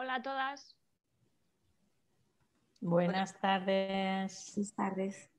Hola a todas. Buenas, tardes. Buenas tardes.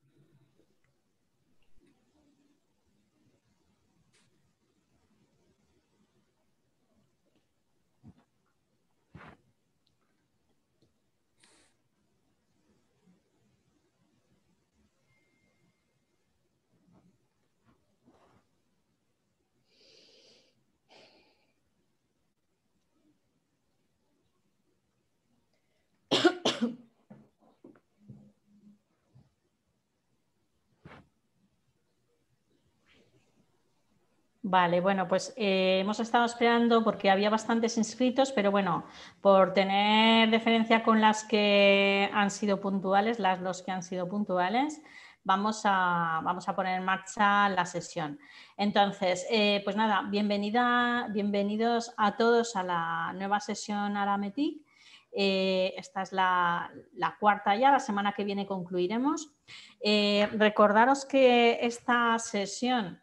Vale, bueno, pues eh, hemos estado esperando porque había bastantes inscritos, pero bueno, por tener diferencia con las que han sido puntuales, las dos que han sido puntuales, vamos a, vamos a poner en marcha la sesión. Entonces, eh, pues nada, bienvenida, bienvenidos a todos a la nueva sesión Arametic. Eh, esta es la, la, cuarta ya, la semana que viene concluiremos. recordaros que esta sesión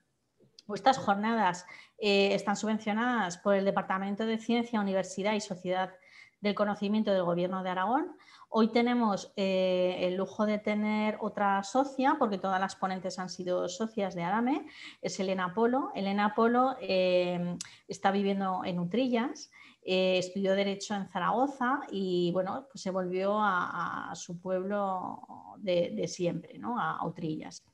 estas jornadas eh, están subvencionadas por el Departamento de Ciencia, Universidad y Sociedad del Conocimiento del Gobierno de Aragón Hoy tenemos eh, el lujo de tener otra socia, porque todas las ponentes han sido socias de Arame, es Elena Polo. Elena Polo em, está viviendo en Utrillas. Eh, estudió Derecho en Zaragoza y bueno, pues se volvió a, su pueblo de, siempre, ¿no? a, Utrillas.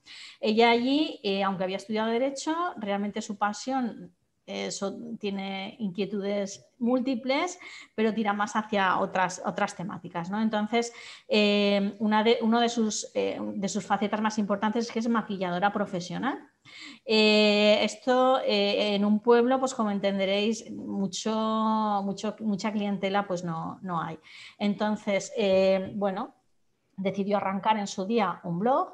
Ella allí, eh, aunque había estudiado Derecho, realmente su pasión eso eh, tiene inquietudes múltiples, pero tira más hacia otras, otras temáticas. Entonces, eh, una de, uno de sus, eh, de sus facetas más importantes es que es maquilladora profesional. esto en un pueblo, pues como entenderéis, mucho, mucho, mucha clientela pues no, hay. Entonces, bueno, decidió arrancar en su día un blog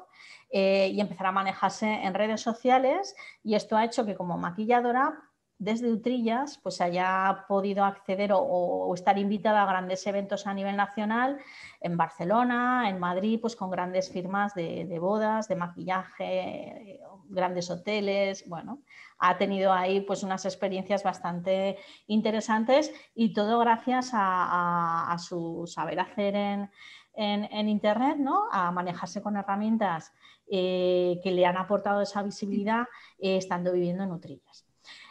y empezar a manejarse en redes sociales y esto ha hecho que como maquilladora desde Utrillas pues haya podido acceder o, estar invitada a grandes eventos a nivel nacional en Barcelona, en Madrid, pues con grandes firmas de, bodas, de maquillaje, grandes hoteles, bueno, ha tenido ahí pues unas experiencias bastante interesantes y todo gracias a, su saber hacer en, Internet, ¿no? a manejarse con herramientas eh, que le han aportado esa visibilidad eh, estando viviendo en Utrillas.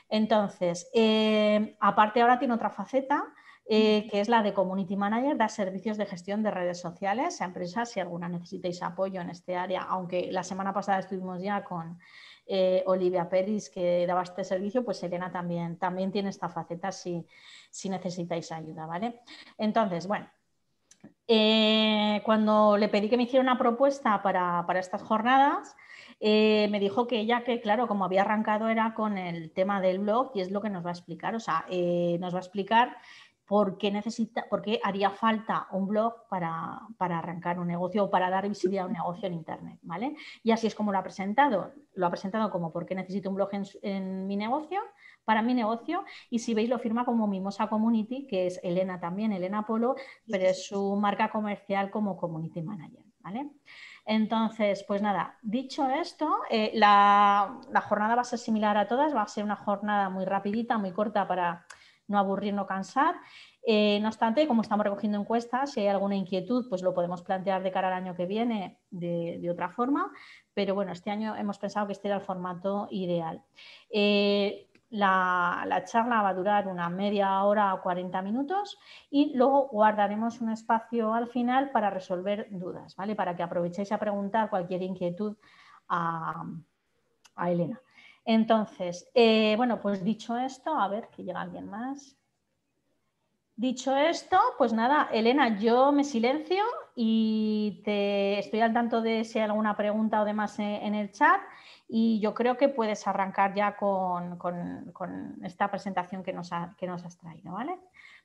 Entonces, eh, aparte ahora tiene otra faceta, eh, que es la de Community Manager, da servicios de gestión de redes sociales a empresas, si alguna necesitáis apoyo en este área, aunque la semana pasada estuvimos ya con eh, Olivia Peris, que daba este servicio, pues Elena también, también tiene esta faceta si, necesitáis ayuda, ¿vale? Entonces, bueno, cuando le pedí que me hiciera una propuesta para estas jornadas, eh, me dijo que ella, que claro, como había arrancado era con el tema del blog y es lo que nos va a explicar, o sea, eh, nos va a explicar por qué, necesita, por qué haría falta un blog para, para, arrancar un negocio o para dar visibilidad a un negocio en Internet, ¿vale? Y así es como lo ha presentado. Lo ha presentado como por qué necesito un blog en, en mi negocio, para mi negocio, y si veis lo firma como Mimosa Community, que es Elena también, Elena Polo, pero es su marca comercial como Community Manager. ¿vale? Entonces, pues nada, dicho esto, eh, la, jornada va a ser similar a todas, va a ser una jornada muy rapidita, muy corta para no aburrir, no cansar. Eh, no obstante, como estamos recogiendo encuestas, si hay alguna inquietud, pues lo podemos plantear de cara al año que viene de, otra forma, pero bueno, este año hemos pensado que este era el formato ideal. Eh, la, charla va a durar una media hora o 40 minutos y luego guardaremos un espacio al final para resolver dudas, ¿vale? Para que aprovechéis a preguntar cualquier inquietud a, Elena. Entonces, eh, bueno, pues dicho esto, a ver que llega alguien más. Dicho esto, pues nada, Elena, yo me silencio y te estoy al tanto de si hay alguna pregunta o demás en el chat y yo creo que puedes arrancar ya con, esta presentación que nos, has traído, ¿vale?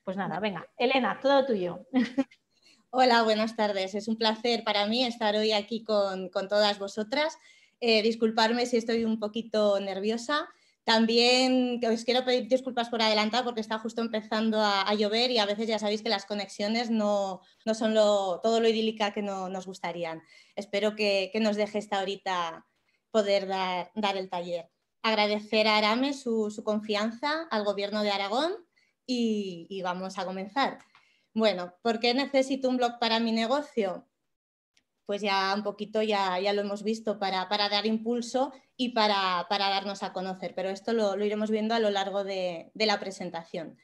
Pues nada, venga, Elena, todo tuyo. Hola, buenas tardes. Es un placer para mí estar hoy aquí con, todas vosotras. Disculpadme eh, disculparme si estoy un poquito nerviosa. También os quiero pedir disculpas por adelantado porque está justo empezando a, llover y a veces ya sabéis que las conexiones no, son todo lo idílica que nos gustarían. Espero que, nos deje esta horita poder dar, el taller. Agradecer a Arame su, confianza, al gobierno de Aragón y, vamos a comenzar. Bueno, ¿por qué necesito un blog para mi negocio? pues ya un poquito ya, lo hemos visto para, dar impulso y para, darnos a conocer, pero esto lo, iremos viendo a lo largo de, la presentación.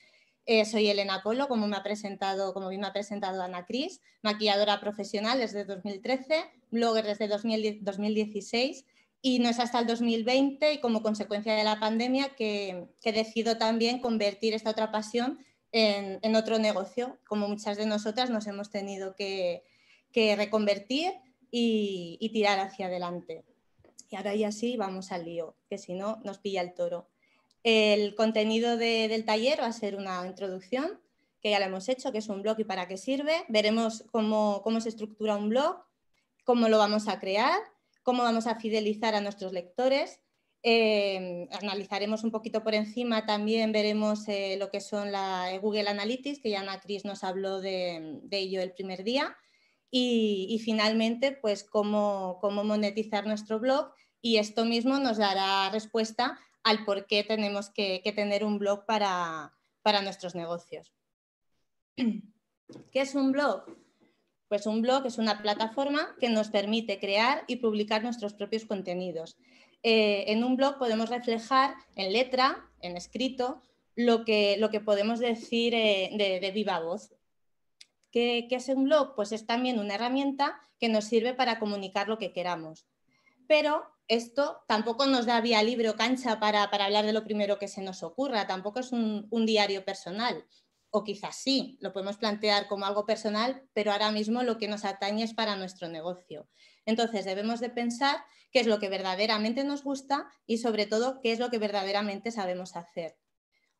Eh, soy Elena Polo como, me ha presentado, como bien me ha presentado Ana Cris, maquilladora profesional desde 2013, blogger desde 2016 y no es hasta el 2020 y como consecuencia de la pandemia que, que decido también convertir esta otra pasión en, otro negocio, como muchas de nosotras nos hemos tenido que, reconvertir y, tirar hacia adelante. Y ahora ya sí vamos al lío, que si no nos pilla el toro. El contenido del taller va a ser una introducción, que ya lo hemos hecho, que es un blog y para qué sirve. Veremos cómo, cómo se estructura un blog, cómo lo vamos a crear cómo vamos a fidelizar a nuestros lectores. Eh, analizaremos un poquito por encima, también veremos eh, lo que son la eh, Google Analytics, que ya Ana Cris nos habló de, ello el primer día, y, finalmente, pues cómo, monetizar nuestro blog, y esto mismo nos dará respuesta al por qué tenemos que, tener un blog para, para nuestros negocios. ¿Qué es un blog? Pues un blog es una plataforma que nos permite crear y publicar nuestros propios contenidos. Eh, en un blog podemos reflejar en letra, en escrito, lo que, podemos decir eh, de, viva voz. ¿Qué, es un blog? Pues es también una herramienta que nos sirve para comunicar lo que queramos. Pero esto tampoco nos da vía libre o cancha para, hablar de lo primero que se nos ocurra, tampoco es un diario personal o quizás sí, lo podemos plantear como algo personal, pero ahora mismo lo que nos atañe es para nuestro negocio. Entonces debemos de pensar qué es lo que verdaderamente nos gusta y sobre todo qué es lo que verdaderamente sabemos hacer.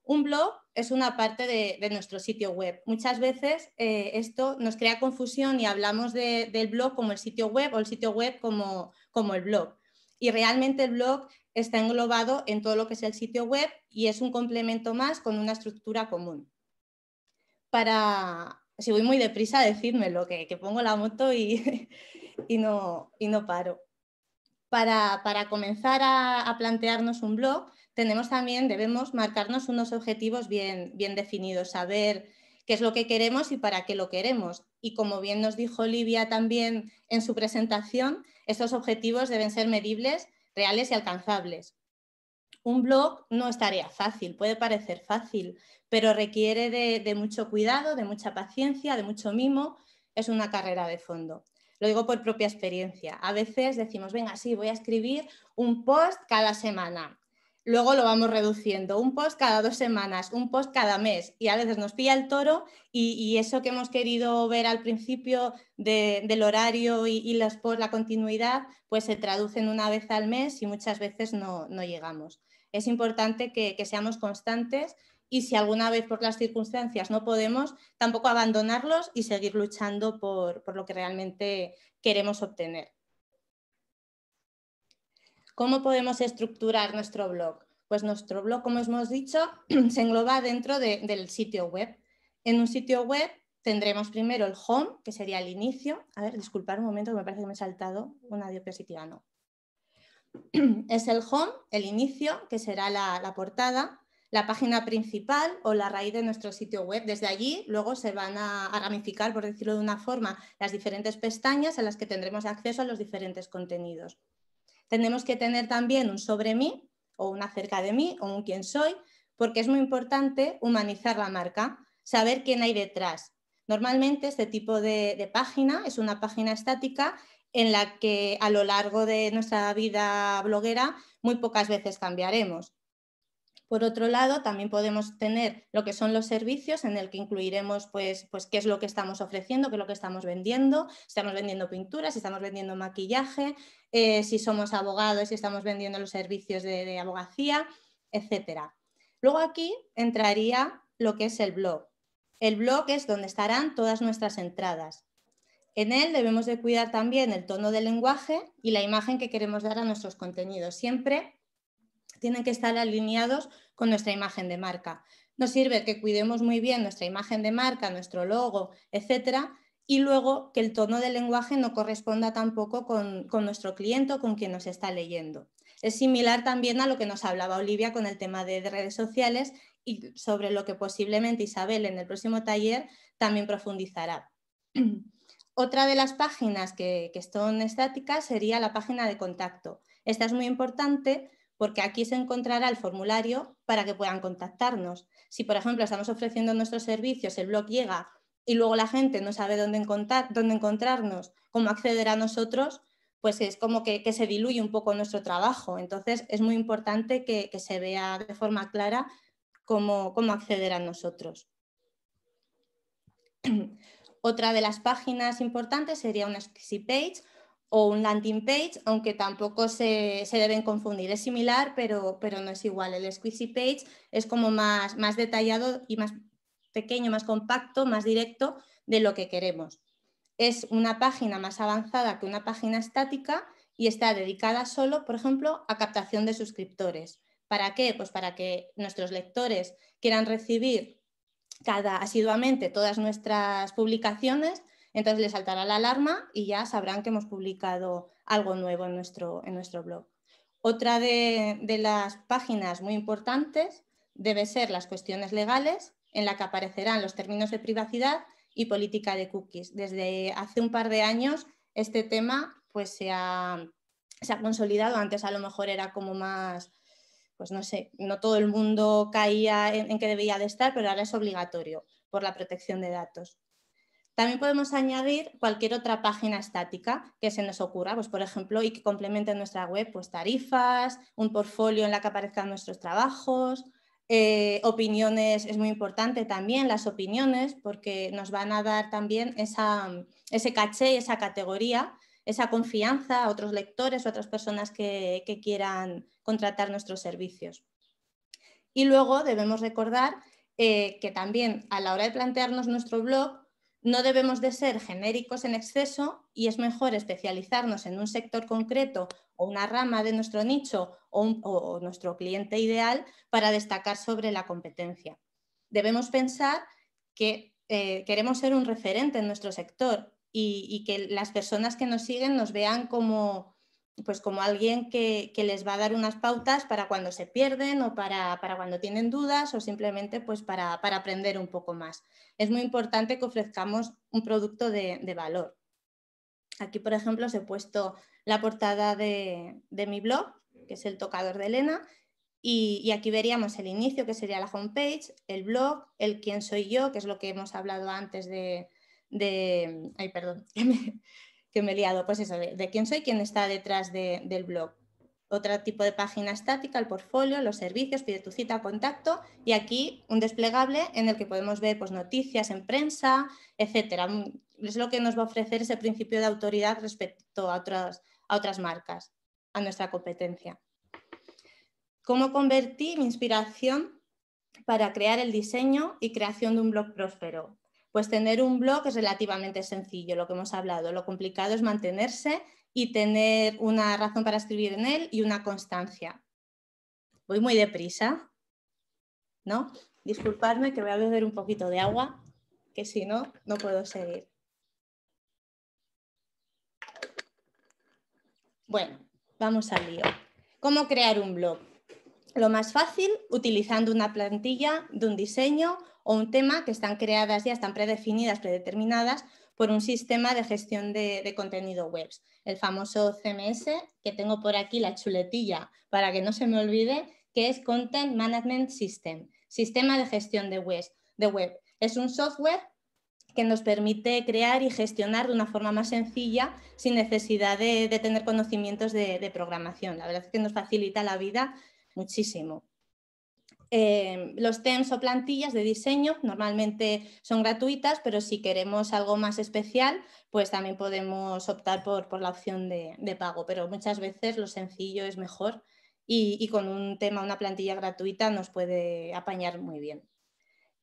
Un blog es una parte de, nuestro sitio web. Muchas veces eh, esto nos crea confusión y hablamos del blog como el sitio web o el sitio web como el blog. Y realmente el blog está englobado en todo lo que es el sitio web y es un complemento más con una estructura común para, si voy muy deprisa, decídmelo, que, que pongo la moto y, y, no, paro. Para, comenzar a, plantearnos un blog, tenemos también, debemos marcarnos unos objetivos bien, bien definidos, saber qué es lo que queremos y para qué lo queremos. Y como bien nos dijo Olivia también en su presentación, estos objetivos deben ser medibles, reales y alcanzables. Un blog no es tarea fácil, puede parecer fácil, pero requiere de, mucho cuidado, de mucha paciencia, de mucho mimo. Es una carrera de fondo lo digo por propia experiencia. A veces decimos, venga, sí, voy a escribir un post cada semana. Luego lo vamos reduciendo, un post cada dos semanas, un post cada mes. Y a veces nos pilla el toro y, eso que hemos querido ver al principio del horario y, los la continuidad, pues se traducen una vez al mes y muchas veces no llegamos es importante que, seamos constantes y si alguna vez por las circunstancias no podemos, tampoco abandonarlos y seguir luchando por, lo que realmente queremos obtener. ¿Cómo podemos estructurar nuestro blog? Pues nuestro blog, como hemos dicho, se engloba dentro del sitio web. En un sitio web tendremos primero el home, que sería el inicio. A ver, disculpar un momento, que me parece que me he saltado una diapositiva, no. es el home, el inicio, que será la, portada, la página principal o la raíz de nuestro sitio web. Desde allí luego se van a, ramificar, por decirlo de una forma, las diferentes pestañas a las que tendremos acceso a los diferentes contenidos. Tenemos que tener también un sobre mí o una acerca de mí o un quién soy, porque es muy importante humanizar la marca, saber quién hay detrás. Normalmente este tipo de página es una página estática en la que a lo largo de nuestra vida bloguera muy pocas veces cambiaremos. Por otro lado, también podemos tener lo que son los servicios en el que incluiremos pues, pues qué es lo que estamos ofreciendo, qué es lo que estamos vendiendo, si estamos vendiendo pinturas, si estamos vendiendo maquillaje, eh, si somos abogados, si estamos vendiendo los servicios de, de abogacía, etc. Luego aquí entraría lo que es el blog. El blog es donde estarán todas nuestras entradas. En él debemos de cuidar también el tono del lenguaje y la imagen que queremos dar a nuestros contenidos. Siempre tienen que estar alineados con nuestra imagen de marca. Nos sirve que cuidemos muy bien nuestra imagen de marca, nuestro logo, etcétera, y luego que el tono del lenguaje no corresponda tampoco con, con nuestro cliente o con quien nos está leyendo. Es similar también a lo que nos hablaba Olivia con el tema de redes sociales y sobre lo que posiblemente Isabel en el próximo taller también profundizará. Otra de las páginas que, son estáticas sería la página de contacto. Esta es muy importante porque aquí se encontrará el formulario para que puedan contactarnos. Si, por ejemplo, estamos ofreciendo nuestros servicios, el blog llega y luego la gente no sabe dónde, dónde encontrarnos, cómo acceder a nosotros, pues es como que, se diluye un poco nuestro trabajo. Entonces, es muy importante que, se vea de forma clara cómo, cómo acceder a nosotros. Otra de las páginas importantes sería una squeezy page o un landing page, aunque tampoco se, deben confundir. Es similar, pero, no es igual. El squeezy page es como más, más detallado y más pequeño, más compacto, más directo de lo que queremos. Es una página más avanzada que una página estática y está dedicada solo, por ejemplo, a captación de suscriptores. ¿Para qué? Pues para que nuestros lectores quieran recibir cada, asiduamente todas nuestras publicaciones, entonces les saltará la alarma y ya sabrán que hemos publicado algo nuevo en nuestro, en nuestro blog. Otra de, las páginas muy importantes debe ser las cuestiones legales, en la que aparecerán los términos de privacidad y política de cookies. Desde hace un par de años este tema pues, se, ha, se ha consolidado, antes a lo mejor era como más pues no sé, no todo el mundo caía en, que debía de estar, pero ahora es obligatorio por la protección de datos. También podemos añadir cualquier otra página estática que se nos ocurra, pues, por ejemplo, y que complemente nuestra web, pues tarifas, un portfolio en la que aparezcan nuestros trabajos, eh, opiniones, es muy importante también las opiniones, porque nos van a dar también ese caché y esa categoría esa confianza a otros lectores o a otras personas que, quieran contratar nuestros servicios. Y luego debemos recordar eh, que también a la hora de plantearnos nuestro blog, no debemos de ser genéricos en exceso y es mejor especializarnos en un sector concreto o una rama de nuestro nicho o, nuestro cliente ideal para destacar sobre la competencia. Debemos pensar que eh, queremos ser un referente en nuestro sector y, que las personas que nos siguen nos vean como, pues como alguien que, que, les va a dar unas pautas para cuando se pierden o para, para cuando tienen dudas o simplemente pues para, para, aprender un poco más. Es muy importante que ofrezcamos un producto de, valor. Aquí, por ejemplo, os he puesto la portada de, de, mi blog, que es el tocador de Elena, y, y aquí veríamos el inicio, que sería la homepage, el blog, el quién soy yo, que es lo que hemos hablado antes de, de, perdón, me, pues eso, de, quién soy, quién está detrás del blog. Otro tipo de página estática, el portfolio, los servicios, pide tu cita, contacto y aquí un desplegable en el que podemos ver pues, noticias en prensa, etcétera. Mm, es lo que nos va a ofrecer ese principio de autoridad respecto a otras, a otras marcas, a nuestra competencia. ¿Cómo convertí mi inspiración para crear el diseño y creación de un blog próspero? Pues tener un blog es relativamente sencillo, lo que hemos hablado. Lo complicado es mantenerse y tener una razón para escribir en él y una constancia. Voy muy deprisa, ¿no? Disculpadme que voy a beber un poquito de agua, que si no, no puedo seguir. Bueno, vamos al lío. ¿Cómo crear un blog? Lo más fácil, utilizando una plantilla de un diseño o un tema que están creadas ya, están predefinidas, predeterminadas por un sistema de gestión de, contenido web. el famoso CMS, que tengo por aquí la chuletilla para que no se me olvide, que es Content Management System, sistema de gestión de web. De web. Es un software que nos permite crear y gestionar de una forma más sencilla sin necesidad de, tener conocimientos de, de programación. La verdad es que nos facilita la vida muchísimo. Em, los TEMS o plantillas de diseño normalmente son gratuitas, pero si queremos algo más especial, pues también podemos optar por, la opción de, pago. Pero muchas veces lo sencillo es mejor y, y, con un tema, una plantilla gratuita nos puede apañar muy bien.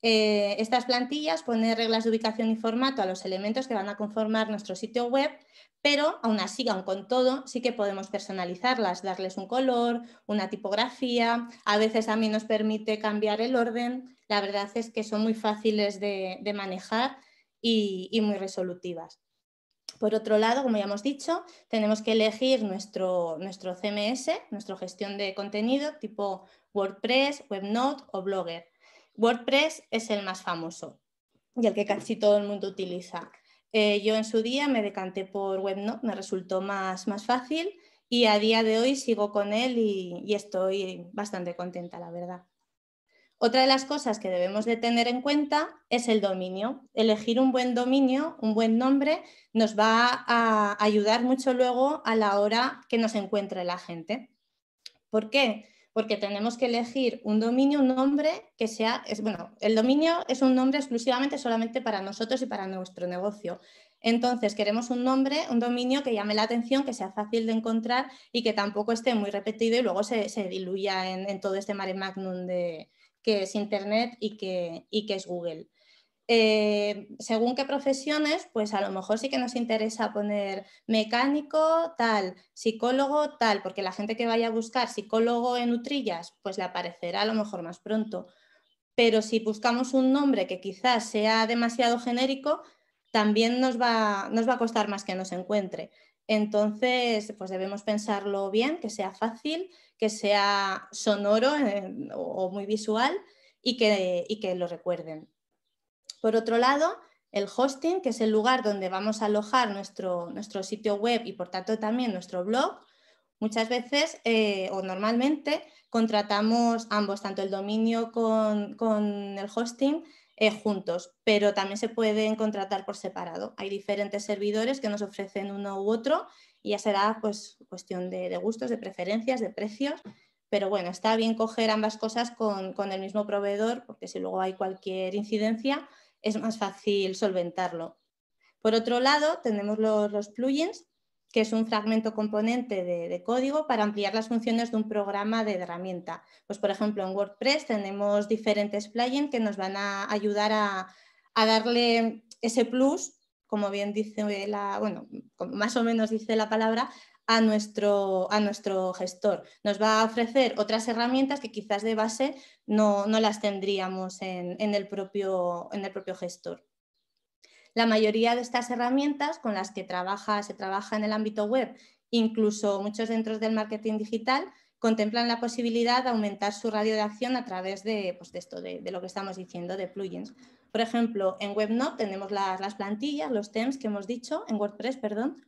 Eh, estas plantillas, ponen reglas de ubicación y formato a los elementos que van a conformar nuestro sitio web, pero aún así, aún con todo, sí que podemos personalizarlas, darles un color, una tipografía, a veces a mí nos permite cambiar el orden, la verdad es que son muy fáciles de, manejar y, muy resolutivas. Por otro lado, como ya hemos dicho, tenemos que elegir nuestro, nuestro CMS, nuestra gestión de contenido tipo WordPress, WebNote o Blogger. WordPress es el más famoso y el que casi todo el mundo utiliza. Eh, yo en su día me decanté por WebNote, me resultó más, fácil y a día de hoy sigo con él y, y estoy bastante contenta, la verdad. Otra de las cosas que debemos de tener en cuenta es el dominio. Elegir un buen dominio, un buen nombre, nos va a ayudar mucho luego a la hora que nos encuentre la gente. ¿Por qué? porque tenemos que elegir un dominio, un nombre que sea, es, bueno, el dominio es un nombre exclusivamente solamente para nosotros y para nuestro negocio. Entonces queremos un nombre, un dominio que llame la atención, que sea fácil de encontrar y que tampoco esté muy repetido y luego se, diluya en, todo este mare magnum de, que es Internet y y que es Google. Eh, según qué profesiones, pues a lo mejor sí que nos interesa poner mecánico tal, psicólogo tal, porque la gente que vaya a buscar psicólogo en Utrillas, pues le aparecerá a lo mejor más pronto. Pero si buscamos un nombre que quizás sea demasiado genérico, también nos va, a costar más que nos encuentre. Entonces, pues debemos pensarlo bien, que sea fácil, que sea sonoro eh, o muy visual y que lo recuerden. Por otro lado, el hosting, que es el lugar donde vamos a alojar nuestro, nuestro sitio web y por tanto también nuestro blog, muchas veces eh, o normalmente contratamos ambos, tanto el dominio con, el hosting eh, juntos, pero también se pueden contratar por separado. Hay diferentes servidores que nos ofrecen uno u otro y ya será pues, cuestión de, gustos, de preferencias, de precios. Pero bueno, está bien coger ambas cosas con el mismo proveedor, porque si luego hay cualquier incidencia, es más fácil solventarlo. Por otro lado, tenemos los, plugins, que es un fragmento componente de, código para ampliar las funciones de un programa de herramienta. Pues, por ejemplo, en WordPress tenemos diferentes plugins que nos van a ayudar a, darle ese plus, como bien dice la, bueno, más o menos dice la palabra, a nuestro, a nuestro gestor. Nos va a ofrecer otras herramientas que quizás de base no, las tendríamos en, el propio, en el propio gestor. La mayoría de estas herramientas con las que trabaja, se trabaja en el ámbito web, incluso muchos dentro del marketing digital, contemplan la posibilidad de aumentar su radio de acción a través de, pues, esto, de, lo que estamos diciendo, de plugins. Por ejemplo, en WebNob tenemos las, las plantillas, los themes que hemos dicho, en WordPress, perdón,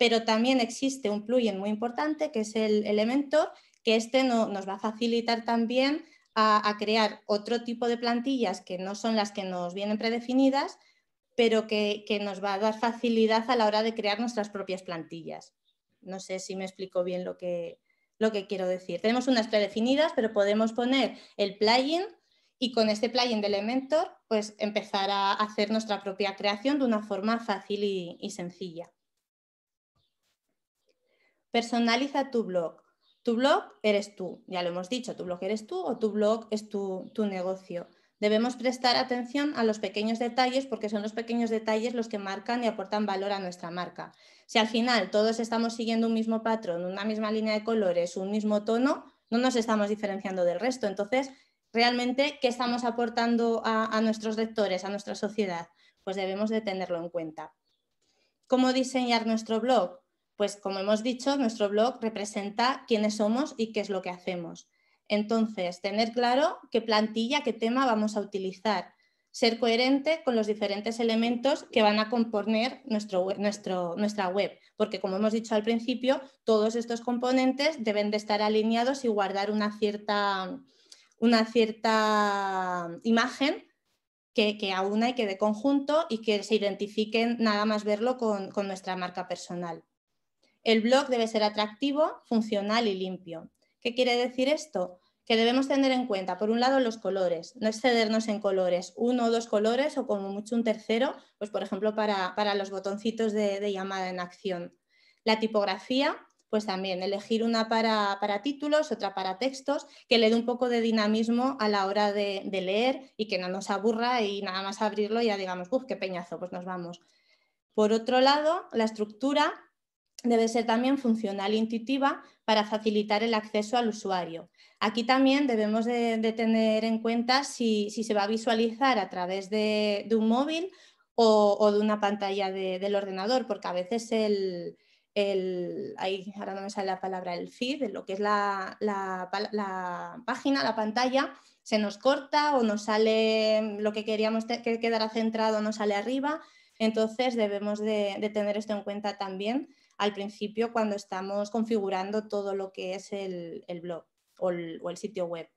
pero también existe un plugin muy importante que es el elemento, que este nos va a facilitar también a, crear otro tipo de plantillas que no son las que nos vienen predefinidas, pero que, nos va a dar facilidad a la hora de crear nuestras propias plantillas. No sé si me explico bien lo que, lo que quiero decir. Tenemos unas predefinidas, pero podemos poner el plugin y con este plugin de Elementor pues empezar a hacer nuestra propia creación de una forma fácil y sencilla. Personaliza tu blog. Tu blog eres tú, ya lo hemos dicho, tu blog eres tú o tu blog es tu, tu negocio. Debemos prestar atención a los pequeños detalles porque son los pequeños detalles los que marcan y aportan valor a nuestra marca. Si al final todos estamos siguiendo un mismo patrón, una misma línea de colores, un mismo tono, no nos estamos diferenciando del resto. Entonces, realmente, ¿qué estamos aportando a, a nuestros lectores, a nuestra sociedad? Pues debemos de tenerlo en cuenta. ¿Cómo diseñar nuestro blog? Pues como hemos dicho, nuestro blog representa quiénes somos y qué es lo que hacemos. Entonces, tener claro qué plantilla, qué tema vamos a utilizar, ser coherente con los diferentes elementos que van a componer nuestra web, porque como hemos dicho al principio, todos estos componentes deben de estar alineados y guardar una cierta, imagen que, que aúna y que de conjunto y que se identifiquen nada más verlo con nuestra marca personal. El blog debe ser atractivo, funcional y limpio. ¿Qué quiere decir esto? Que debemos tener en cuenta, por un lado, los colores, no excedernos en colores, uno o dos colores o como mucho un tercero, pues por ejemplo para, para los botoncitos de, llamada en acción. La tipografía, pues también elegir una para, para, títulos, otra para textos, que le dé un poco de dinamismo a la hora de, de leer y que no nos aburra y nada más abrirlo ya digamos, uff, qué peñazo, pues nos vamos. Por otro lado, la estructura, debe ser también funcional e intuitiva para facilitar el acceso al usuario. Aquí también debemos de, tener en cuenta si, se va a visualizar a través de, un móvil o, de una pantalla del ordenador, porque a veces el, ahí, la palabra, el feed, lo que es la, página, la pantalla, se nos corta o nos sale lo que queríamos que quedara centrado, no sale arriba. Entonces debemos de tener esto en cuenta también al principio cuando estamos configurando todo lo que es el, blog o el, o el sitio web.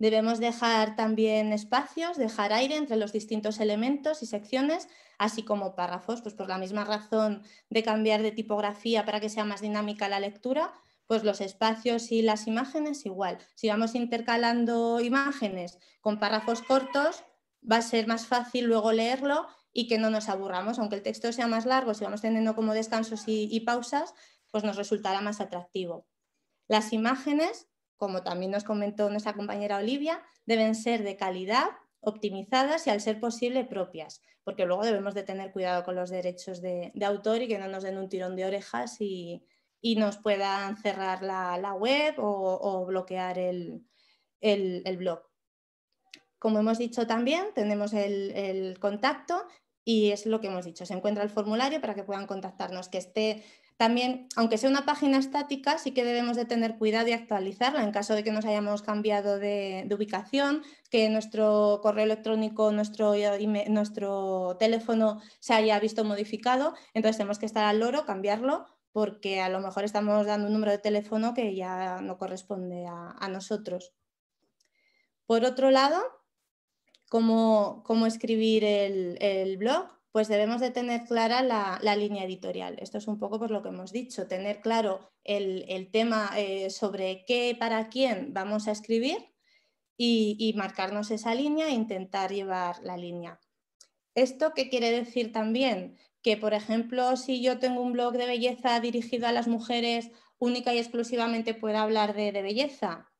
Debemos dejar también espacios, dejar aire entre los distintos elementos y secciones, así como párrafos. Pues por la misma razón de cambiar de tipografía para que sea más dinámica la lectura, pues los espacios y las imágenes igual. Si vamos intercalando imágenes con párrafos cortos, va a ser más fácil luego leerlo y que no nos aburramos. Aunque el texto sea más largo, si vamos teniendo como descansos y, pausas, pues nos resultará más atractivo. Las imágenes, como también nos comentó nuestra compañera Olivia, deben ser de calidad, optimizadas y al ser posible propias, porque luego debemos de tener cuidado con los derechos de, autor y que no nos den un tirón de orejas y, nos puedan cerrar la, web o, bloquear el, blog. Como hemos dicho también, tenemos el contacto y es lo que hemos dicho, se encuentra el formulario para que puedan contactarnos, que esté también, aunque sea una página estática, sí que debemos de tener cuidado y actualizarla en caso de que nos hayamos cambiado de, ubicación, que nuestro correo electrónico, nuestro, nuestro teléfono se haya visto modificado, entonces tenemos que estar al loro, cambiarlo, porque a lo mejor estamos dando un número de teléfono que ya no corresponde a nosotros. Por otro lado, cómo, escribir el, blog, pues debemos de tener clara la, línea editorial. Esto es un poco por pues, lo que hemos dicho, tener claro el, tema eh, sobre qué, para quién vamos a escribir y, marcarnos esa línea e intentar llevar la línea. ¿Esto qué quiere decir también? Que, por ejemplo, si yo tengo un blog de belleza dirigido a las mujeres, única y exclusivamente pueda hablar de belleza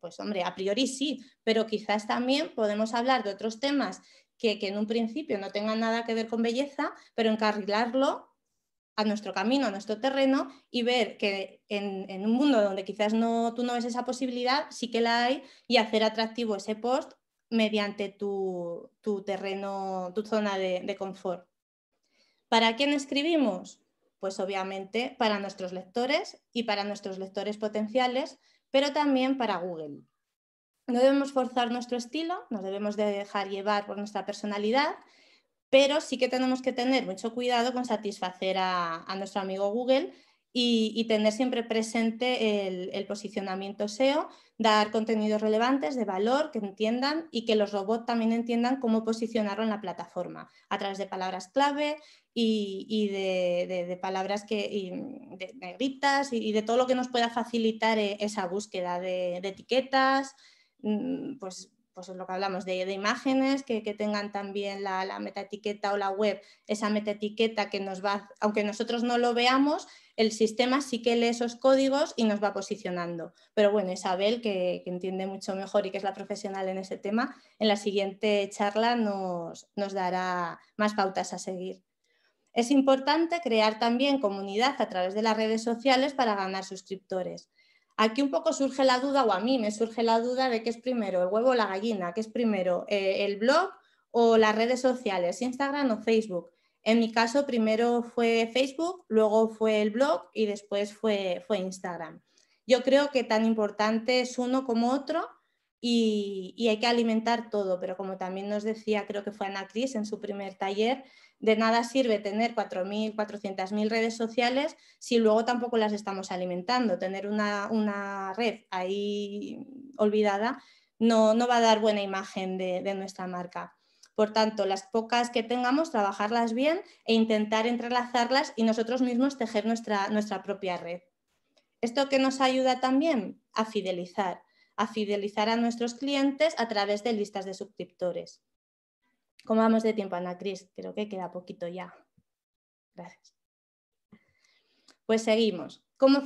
pues hombre, a priori sí, pero quizás también podemos hablar de otros temas que, en un principio no tengan nada que ver con belleza, pero encarrilarlo a nuestro camino, a nuestro terreno y ver que en, un mundo donde quizás tú no ves esa posibilidad, sí que la hay y hacer atractivo ese post mediante tu, tu terreno, tu zona de, confort. ¿Para quién escribimos? Pues obviamente para nuestros lectores y para nuestros lectores potenciales pero también para Google. No debemos forzar nuestro estilo, nos debemos de dejar llevar por nuestra personalidad, pero sí que tenemos que tener mucho cuidado con satisfacer a, a nuestro amigo Google y, tener siempre presente el, posicionamiento SEO, dar contenidos relevantes de valor que entiendan y que los robots también entiendan cómo posicionarlo en la plataforma a través de palabras clave y, de, palabras que y de, y, de todo lo que nos pueda facilitar eh, esa búsqueda de, etiquetas, mm, pues pues lo que hablamos de, imágenes, que, tengan también la, la metaetiqueta o la web, esa metaetiqueta que nos va, aunque nosotros no lo veamos, el sistema sí que lee esos códigos y nos va posicionando. Pero bueno, Isabel, que, entiende mucho mejor y que es la profesional en ese tema, en la siguiente charla nos dará más pautas a seguir. Es importante crear también comunidad a través de las redes sociales para ganar suscriptores. Aquí un poco surge la duda, o a mí me surge la duda de qué es primero, el huevo o la gallina, qué es primero, eh, el blog o las redes sociales, Instagram o Facebook. En mi caso, primero fue Facebook, luego fue el blog y después fue, Instagram. Yo creo que tan importante es uno como otro y, y hay que alimentar todo, pero como también nos decía, creo que fue Ana Cris en su primer taller, de nada sirve tener 4.000, 400.000 redes sociales si luego tampoco las estamos alimentando. Tener una, red ahí olvidada no, no, va a dar buena imagen de, de nuestra marca. Por tanto, las pocas que tengamos, trabajarlas bien e intentar entrelazarlas y nosotros mismos tejer nuestra, nuestra propia red. Esto que nos ayuda también a fidelizar, a fidelizar a nuestros clientes a través de listas de suscriptores. ¿Cómo vamos de tiempo, Ana Cris? Creo que queda poquito ya. Gracias. Pues seguimos. ¿Cómo,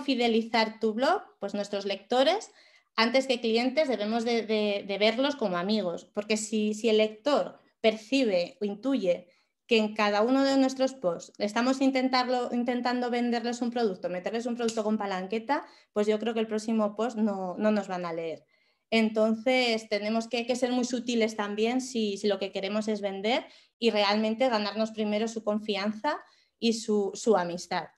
fidelizar tu blog? Pues nuestros lectores, antes que clientes, debemos de, verlos como amigos, porque si, si, el lector percibe o intuye que en cada uno de nuestros posts estamos intentando venderles un producto, meterles un producto con palanqueta, pues yo creo que el próximo post no nos van a leer. Entonces, tenemos que, ser muy sutiles también si, lo que queremos es vender y realmente ganarnos primero su confianza y su amistad.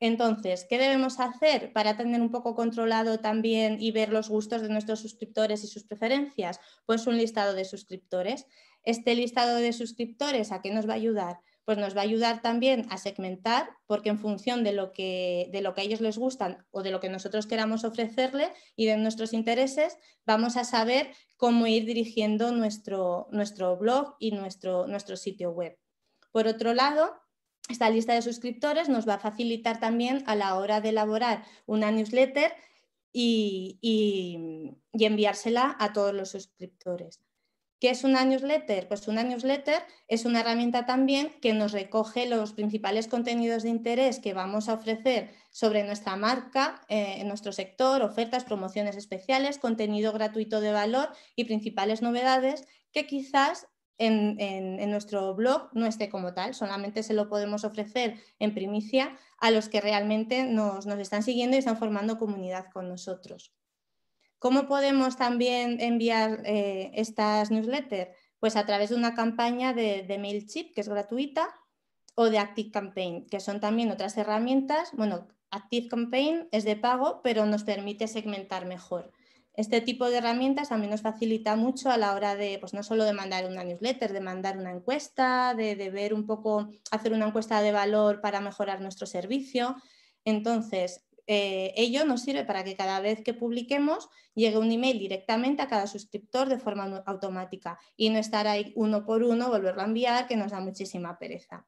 Entonces, ¿qué debemos hacer para tener un poco controlado también y ver los gustos de nuestros suscriptores y sus preferencias? Pues un listado de suscriptores. Este listado de suscriptores, ¿a qué nos va a ayudar? pues nos va a ayudar también a segmentar, porque en función de lo, que, a ellos les gustan o de lo que nosotros queramos ofrecerle y de nuestros intereses, vamos a saber cómo ir dirigiendo nuestro, blog y nuestro, sitio web. Por otro lado, esta lista de suscriptores nos va a facilitar también a la hora de elaborar una newsletter y enviársela a todos los suscriptores. ¿Qué es una newsletter? Pues una newsletter es una herramienta también que nos recoge los principales contenidos de interés que vamos a ofrecer sobre nuestra marca, eh, en nuestro sector, ofertas, promociones especiales, contenido gratuito de valor y principales novedades que quizás en, nuestro blog no esté como tal, solamente se lo podemos ofrecer en primicia a los que realmente nos están siguiendo y están formando comunidad con nosotros. ¿Cómo podemos también enviar eh, estas newsletters? Pues a través de una campaña de, de MailChimp, que es gratuita, o de ActiveCampaign, que son también otras herramientas. Bueno, ActiveCampaign es de pago, pero nos permite segmentar mejor. Este tipo de herramientas también nos facilita mucho a la hora de, pues no solo de mandar una newsletter, de mandar una encuesta, de, de ver un poco, hacer una encuesta de valor para mejorar nuestro servicio. Entonces, eh, ello nos sirve para que cada vez que publiquemos llegue un email directamente a cada suscriptor de forma automática y no estar ahí uno por uno, volverlo a enviar, que nos da muchísima pereza.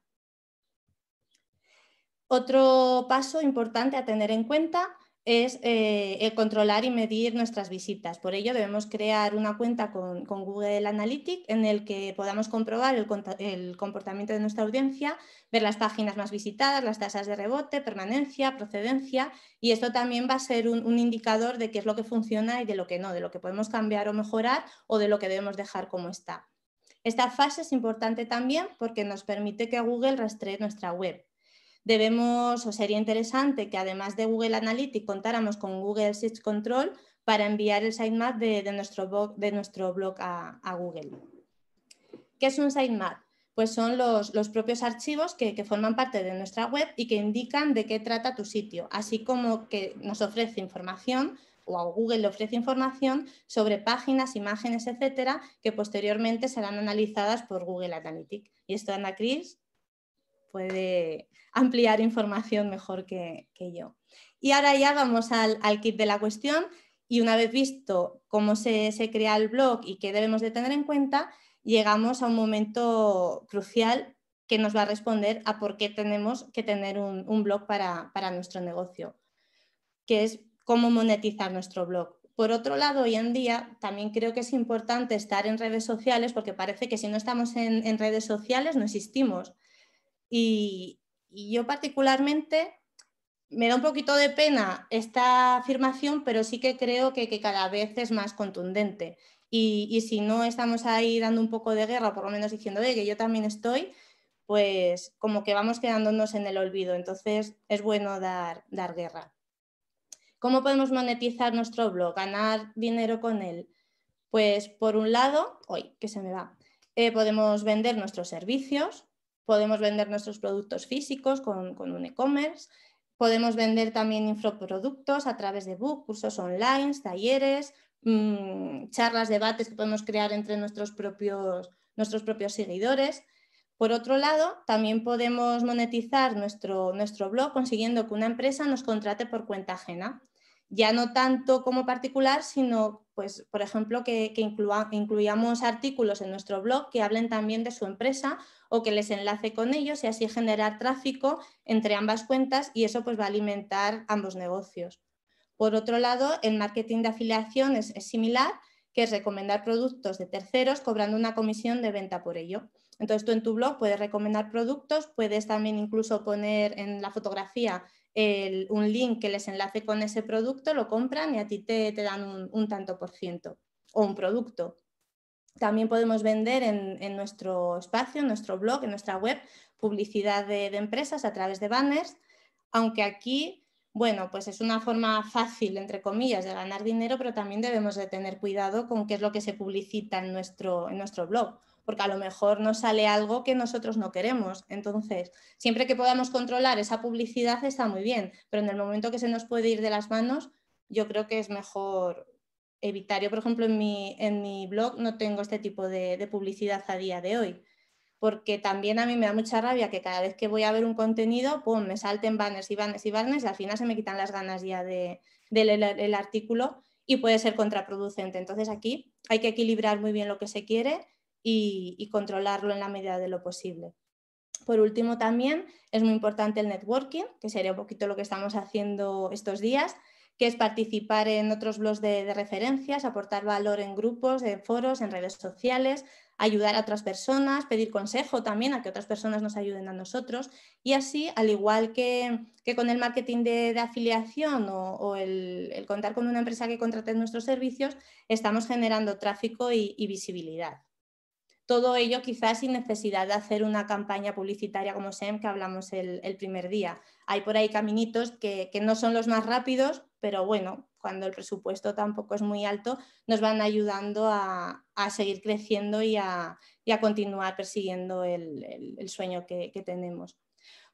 Otro paso importante a tener en cuenta es eh, controlar y medir nuestras visitas. Por ello debemos crear una cuenta con, Google Analytics en el que podamos comprobar el, comportamiento de nuestra audiencia, ver las páginas más visitadas, las tasas de rebote, permanencia, procedencia y esto también va a ser un, un indicador de qué es lo que funciona y de lo que no, de lo que podemos cambiar o mejorar o de lo que debemos dejar como está. Esta fase es importante también porque nos permite que Google rastree nuestra web debemos o sería interesante que además de Google Analytics contáramos con Google Search Control para enviar el sitemap de, nuestro, blog, de nuestro blog a, Google. ¿Qué es un sitemap? Pues son los, propios archivos que, que, forman parte de nuestra web y que indican de qué trata tu sitio, así como que nos ofrece información o a Google le ofrece información sobre páginas, imágenes, etcétera, que posteriormente serán analizadas por Google Analytics. Y esto, Ana Cris, puede ampliar información mejor que, yo. Y ahora ya vamos al, kit de la cuestión y una vez visto cómo se, crea el blog y qué debemos de tener en cuenta, llegamos a un momento crucial que nos va a responder a por qué tenemos que tener un, blog para, nuestro negocio, que es cómo monetizar nuestro blog. Por otro lado, hoy en día también creo que es importante estar en redes sociales porque parece que si no estamos en redes sociales no existimos. Y, yo particularmente me da un poquito de pena esta afirmación, pero sí que creo que, cada vez es más contundente. Y, si no estamos ahí dando un poco de guerra, por lo menos diciendo que yo también estoy, pues como que vamos quedándonos en el olvido. Entonces es bueno dar, dar guerra. ¿Cómo podemos monetizar nuestro blog? ¿Ganar dinero con él? Pues por un lado, hoy que se me va, eh, podemos vender nuestros servicios, podemos vender nuestros productos físicos con, un e-commerce, podemos vender también infoproductos a través de book, cursos online, talleres, mm, charlas, debates que podemos crear entre nuestros propios, nuestros propios seguidores. Por otro lado, también podemos monetizar nuestro, nuestro blog consiguiendo que una empresa nos contrate por cuenta ajena ya no tanto como particular, sino, pues, por ejemplo, que, incluyamos artículos en nuestro blog que hablen también de su empresa o que les enlace con ellos y así generar tráfico entre ambas cuentas y eso pues, va a alimentar ambos negocios. Por otro lado, el marketing de afiliación es, es similar, que es recomendar productos de terceros cobrando una comisión de venta por ello. Entonces tú en tu blog puedes recomendar productos, puedes también incluso poner en la fotografía un link que les enlace con ese producto, lo compran y a ti te, dan un, tanto por ciento o un producto. También podemos vender en, nuestro espacio, en nuestro blog, en nuestra web, publicidad de, empresas a través de banners, aunque aquí bueno, pues es una forma fácil, entre comillas, de ganar dinero, pero también debemos de tener cuidado con qué es lo que se publicita en nuestro, en nuestro blog porque a lo mejor nos sale algo que nosotros no queremos. Entonces, siempre que podamos controlar esa publicidad está muy bien, pero en el momento que se nos puede ir de las manos, yo creo que es mejor evitar. Yo, por ejemplo, en mi, en mi blog no tengo este tipo de, publicidad a día de hoy porque también a mí me da mucha rabia que cada vez que voy a ver un contenido, me salten banners y banners y banners y al final se me quitan las ganas ya de, de leer el artículo y puede ser contraproducente. Entonces aquí hay que equilibrar muy bien lo que se quiere y, controlarlo en la medida de lo posible. Por último, también es muy importante el networking, que sería un poquito lo que estamos haciendo estos días, que es participar en otros blogs de, referencias, aportar valor en grupos, en foros, en redes sociales, ayudar a otras personas, pedir consejo también a que otras personas nos ayuden a nosotros. Y así, al igual que, con el marketing de, afiliación o, el, contar con una empresa que contrate nuestros servicios, estamos generando tráfico y visibilidad. Todo ello quizás sin necesidad de hacer una campaña publicitaria como SEM que hablamos el, primer día. Hay por ahí caminitos que, no son los más rápidos, pero bueno, cuando el presupuesto tampoco es muy alto, nos van ayudando a, seguir creciendo y a, continuar persiguiendo el, sueño que, tenemos.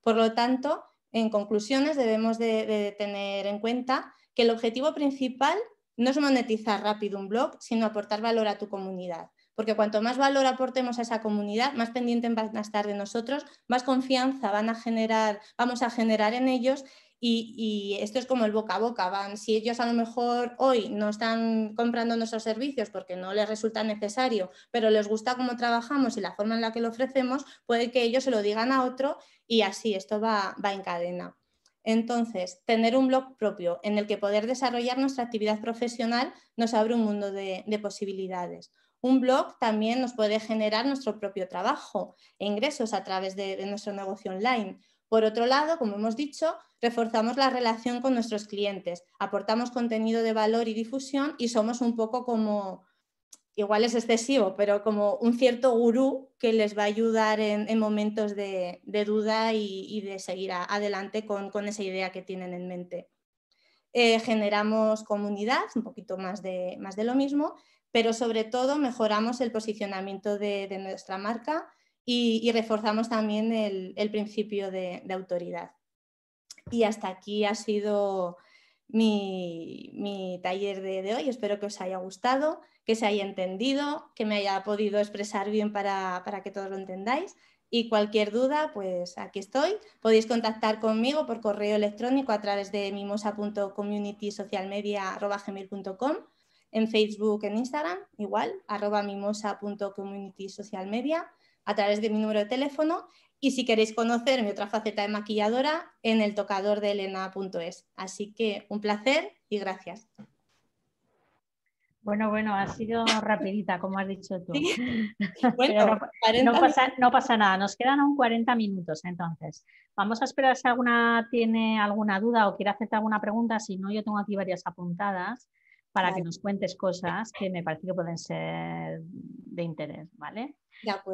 Por lo tanto, en conclusiones debemos de tener en cuenta que el objetivo principal no es monetizar rápido un blog, sino aportar valor a tu comunidad porque cuanto más valor aportemos a esa comunidad, más pendiente van a estar de nosotros, más confianza van a generar, vamos a generar en ellos y, esto es como el boca a boca, van, si ellos a lo mejor hoy no están comprando nuestros servicios porque no les resulta necesario, pero les gusta cómo trabajamos y la forma en la que lo ofrecemos, puede que ellos se lo digan a otro y así esto va, en cadena. Entonces, tener un blog propio en el que poder desarrollar nuestra actividad profesional nos abre un mundo de posibilidades. Un blog también nos puede generar nuestro propio trabajo e ingresos a través de, nuestro negocio online. Por otro lado, como hemos dicho, reforzamos la relación con nuestros clientes, aportamos contenido de valor y difusión y somos un poco como, igual es excesivo, pero como un cierto gurú que les va a ayudar en, momentos de, duda y, de seguir adelante con, esa idea que tienen en mente. Eh, generamos comunidad, un poquito más más de lo mismo, pero sobre todo mejoramos el posicionamiento de, nuestra marca y, reforzamos también el, principio de, autoridad. Y hasta aquí ha sido mi, taller de, hoy. Espero que os haya gustado, que se haya entendido, que me haya podido expresar bien para, para que todos lo entendáis. Y cualquier duda, pues aquí estoy. Podéis contactar conmigo por correo electrónico a través de mimosa.communitysocialmedia.com en Facebook, en Instagram, igual, arroba social media, a través de mi número de teléfono. Y si queréis conocer mi otra faceta de maquilladora, en el tocador de elena.es. Así que un placer y gracias. Bueno, bueno, ha sido rapidita, como has dicho tú. no, pasa, no, pasa, nada, nos quedan aún 40 minutos, entonces. Vamos a esperar si alguna tiene alguna duda o quiere hacerte alguna pregunta, si no, yo tengo aquí varias apuntadas para que nos cuentes cosas que me parece que pueden ser de interés, ¿vale?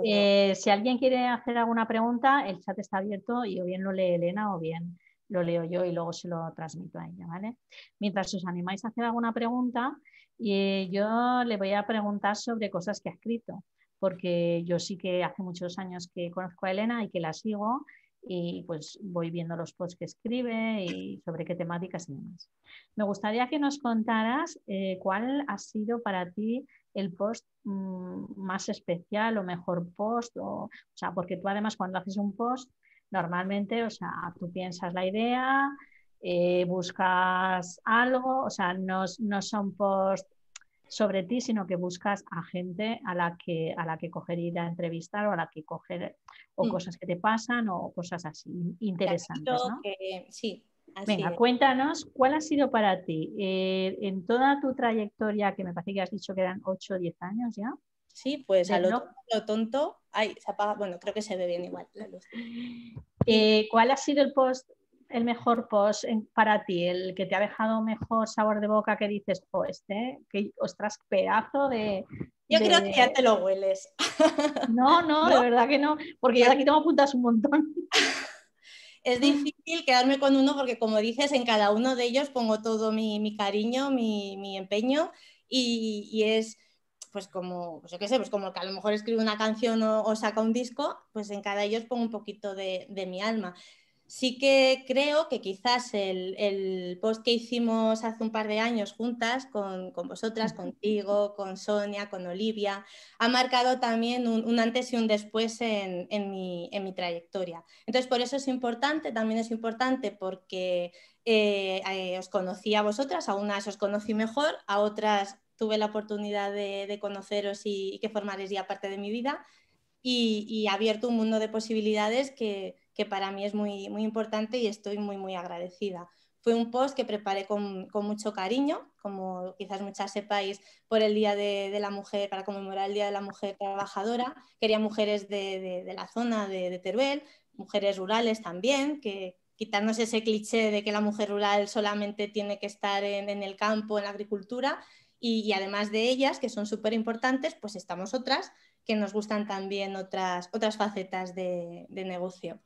Eh, si alguien quiere hacer alguna pregunta, el chat está abierto y o bien lo lee Elena o bien lo leo yo y luego se lo transmito a ella, ¿vale? Mientras os animáis a hacer alguna pregunta, y eh, yo le voy a preguntar sobre cosas que ha escrito, porque yo sí que hace muchos años que conozco a Elena y que la sigo y pues voy viendo los posts que escribe y sobre qué temáticas y demás. Me gustaría que nos contaras eh, cuál ha sido para ti el post mm, más especial o mejor post, o, sea, porque tú además cuando haces un post, normalmente, o sea, tú piensas la idea, eh, buscas algo, o sea, no, no son posts sobre ti, sino que buscas a gente a la que, a la que coger ir a entrevistar o a la que coger o mm. cosas que te pasan o cosas así interesantes. ¿no? sí, Venga, cuéntanos cuál ha sido para ti eh, en toda tu trayectoria, que me parece que has dicho que eran 8 o 10 años ya. Sí, pues a lo, tonto, ay, se apaga, bueno, creo que se ve bien igual la luz. Eh, ¿Cuál ha sido el post el mejor post para ti, el que te ha dejado mejor sabor de boca que dices, oh, este, que ostras, pedazo de. Yo creo que ya te lo hueles. No, no, no, de verdad que no, porque ya de aquí tengo apuntas un montón. Es difícil quedarme con uno porque, como dices, en cada uno de ellos pongo todo mi, cariño, mi, empeño y, es pues como, pues yo qué sé, pues como que a lo mejor escribo una canción o, o, saca un disco, pues en cada ellos pongo un poquito de, de mi alma. Sí que creo que quizás el, post que hicimos hace un par de años juntas con, vosotras, contigo, con Sonia, con Olivia, ha marcado también un, antes y un después en, mi, trayectoria. Entonces, por eso es importante, también es importante porque eh, eh, os conocí a vosotras, a unas os conocí mejor, a otras tuve la oportunidad de, conoceros y, que formaréis ya parte de mi vida y, y ha abierto un mundo de posibilidades que, que para mí es muy, muy importante y estoy muy, muy agradecida. Fue un post que preparé con, mucho cariño, como quizás muchas sepáis, por el Día de, la Mujer, para conmemorar el Día de la Mujer Trabajadora. Quería mujeres de, de, la zona de Teruel, mujeres rurales también, que, quitarnos ese cliché de que la mujer rural solamente tiene que estar en, el campo, en la agricultura, y, además de ellas, que son súper importantes, pues estamos otras que nos gustan también otras, otras facetas de, negocio.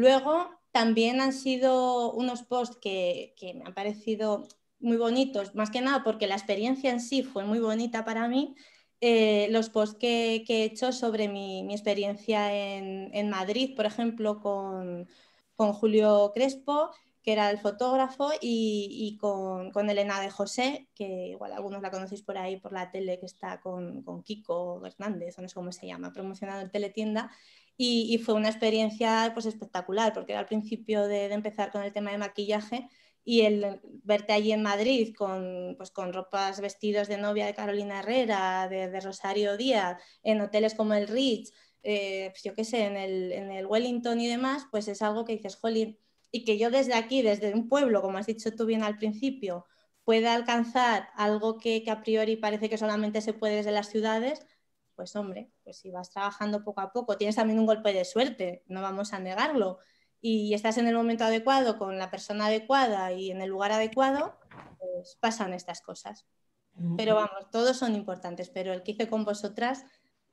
Luego, también han sido unos posts que, me han parecido muy bonitos, más que nada porque la experiencia en sí fue muy bonita para mí. Eh, los posts que, he hecho sobre mi, experiencia en, Madrid, por ejemplo, con, Julio Crespo, que era el fotógrafo, y, con, Elena de José, que igual algunos la conocéis por ahí, por la tele, que está con, Kiko Hernández, no sé cómo se llama, promocionando en Teletienda y, fue una experiencia pues, espectacular, porque era al principio de, empezar con el tema de maquillaje y el verte allí en Madrid con, pues, ropas, vestidos de novia de Carolina Herrera, de, Rosario Díaz, en hoteles como el Ritz, eh, pues, yo qué sé, en el, Wellington y demás, pues es algo que dices, jolín, y que yo desde aquí, desde un pueblo, como has dicho tú bien al principio, pueda alcanzar algo que a priori parece que solamente se puede desde las ciudades, pues hombre, pues si vas trabajando poco a poco, tienes también un golpe de suerte, no vamos a negarlo, y estás en el momento adecuado, con la persona adecuada y en el lugar adecuado, pues pasan estas cosas. Pero vamos, todos son importantes, pero el que hice con vosotras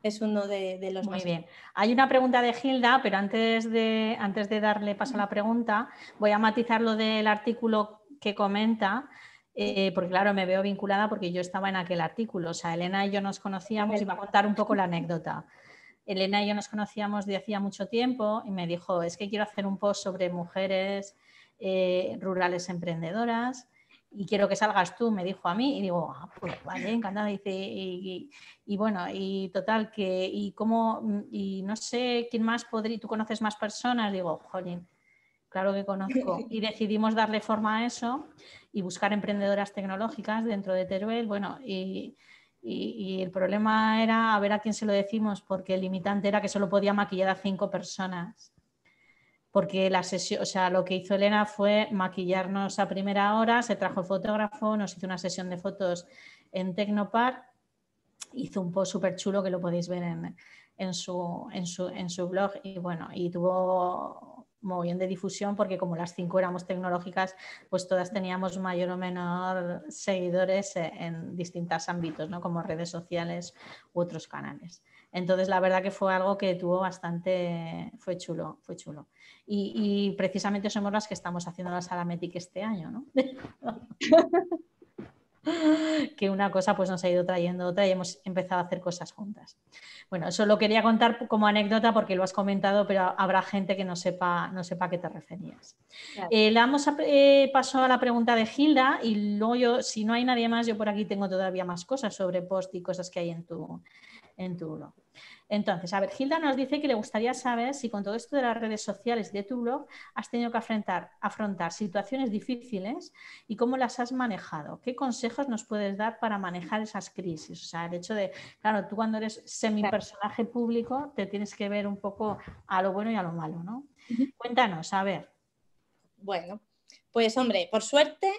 es uno de, los Muy más. Muy bien. Hay una pregunta de Gilda, pero antes de, antes de darle paso a la pregunta, voy a matizar lo del artículo que comenta. Eh, porque claro, me veo vinculada porque yo estaba en aquel artículo. O sea, Elena y yo nos conocíamos, y va a contar un poco la anécdota. Elena y yo nos conocíamos de hacía mucho tiempo y me dijo, es que quiero hacer un post sobre mujeres eh, rurales emprendedoras y quiero que salgas tú, me dijo a mí, y digo, ah, pues vale, encantada, y, bueno, y total, que, y cómo, y no sé quién más podría, tú conoces más personas, digo, jolín, claro que conozco. Y decidimos darle forma a eso y buscar emprendedoras tecnológicas dentro de Teruel. Bueno, y, el problema era a ver a quién se lo decimos, porque el limitante era que solo podía maquillar a cinco personas. Porque la sesión, o sea, lo que hizo Elena fue maquillarnos a primera hora, se trajo el fotógrafo, nos hizo una sesión de fotos en Tecnopar hizo un post súper chulo que lo podéis ver en, su, en, su, en su blog y bueno, y tuvo mogollón de difusión porque como las cinco éramos tecnológicas, pues todas teníamos mayor o menor seguidores e, en distintos ámbitos, ¿no? como redes sociales u otros canales. Entonces, la verdad que fue algo que tuvo bastante, fue chulo, fue chulo. Y, precisamente somos las que estamos haciendo la Salametic este año, ¿no? que una cosa pues nos ha ido trayendo otra y hemos empezado a hacer cosas juntas. Bueno, eso lo quería contar como anécdota porque lo has comentado, pero habrá gente que no sepa, no sepa a qué te referías. Eh, a, eh, paso a la pregunta de Gilda y luego yo, si no hay nadie más, yo por aquí tengo todavía más cosas sobre post y cosas que hay en tu, en tu blog. Entonces, a ver, Gilda nos dice que le gustaría saber si con todo esto de las redes sociales de tu blog has tenido que afrontar, afrontar situaciones difíciles y cómo las has manejado. ¿Qué consejos nos puedes dar para manejar esas crisis? O sea, el hecho de, claro, tú cuando eres semipersonaje público te tienes que ver un poco a lo bueno y a lo malo, ¿no? Cuéntanos, a ver. Bueno, pues hombre, por suerte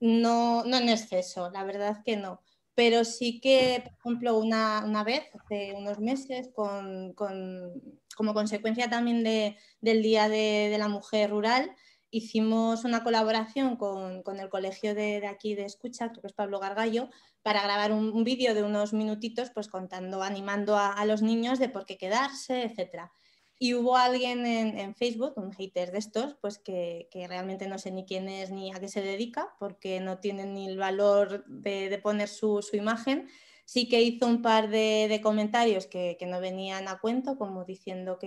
no, no en exceso, la verdad que no pero sí que, por ejemplo, una, vez, hace unos meses, como consecuencia también del Día de, la Mujer Rural, hicimos una colaboración con, el colegio de, aquí de Escucha, creo que es Pablo Gargallo, para grabar un, vídeo de unos minutitos, pues contando, animando a, a, los niños de por qué quedarse, etcétera. Y hubo alguien en, Facebook, un hater de estos, pues que, realmente no sé ni quién es ni a qué se dedica, porque no tiene ni el valor de, poner su, imagen. Sí que hizo un par de, comentarios que, no venían a cuento, como diciendo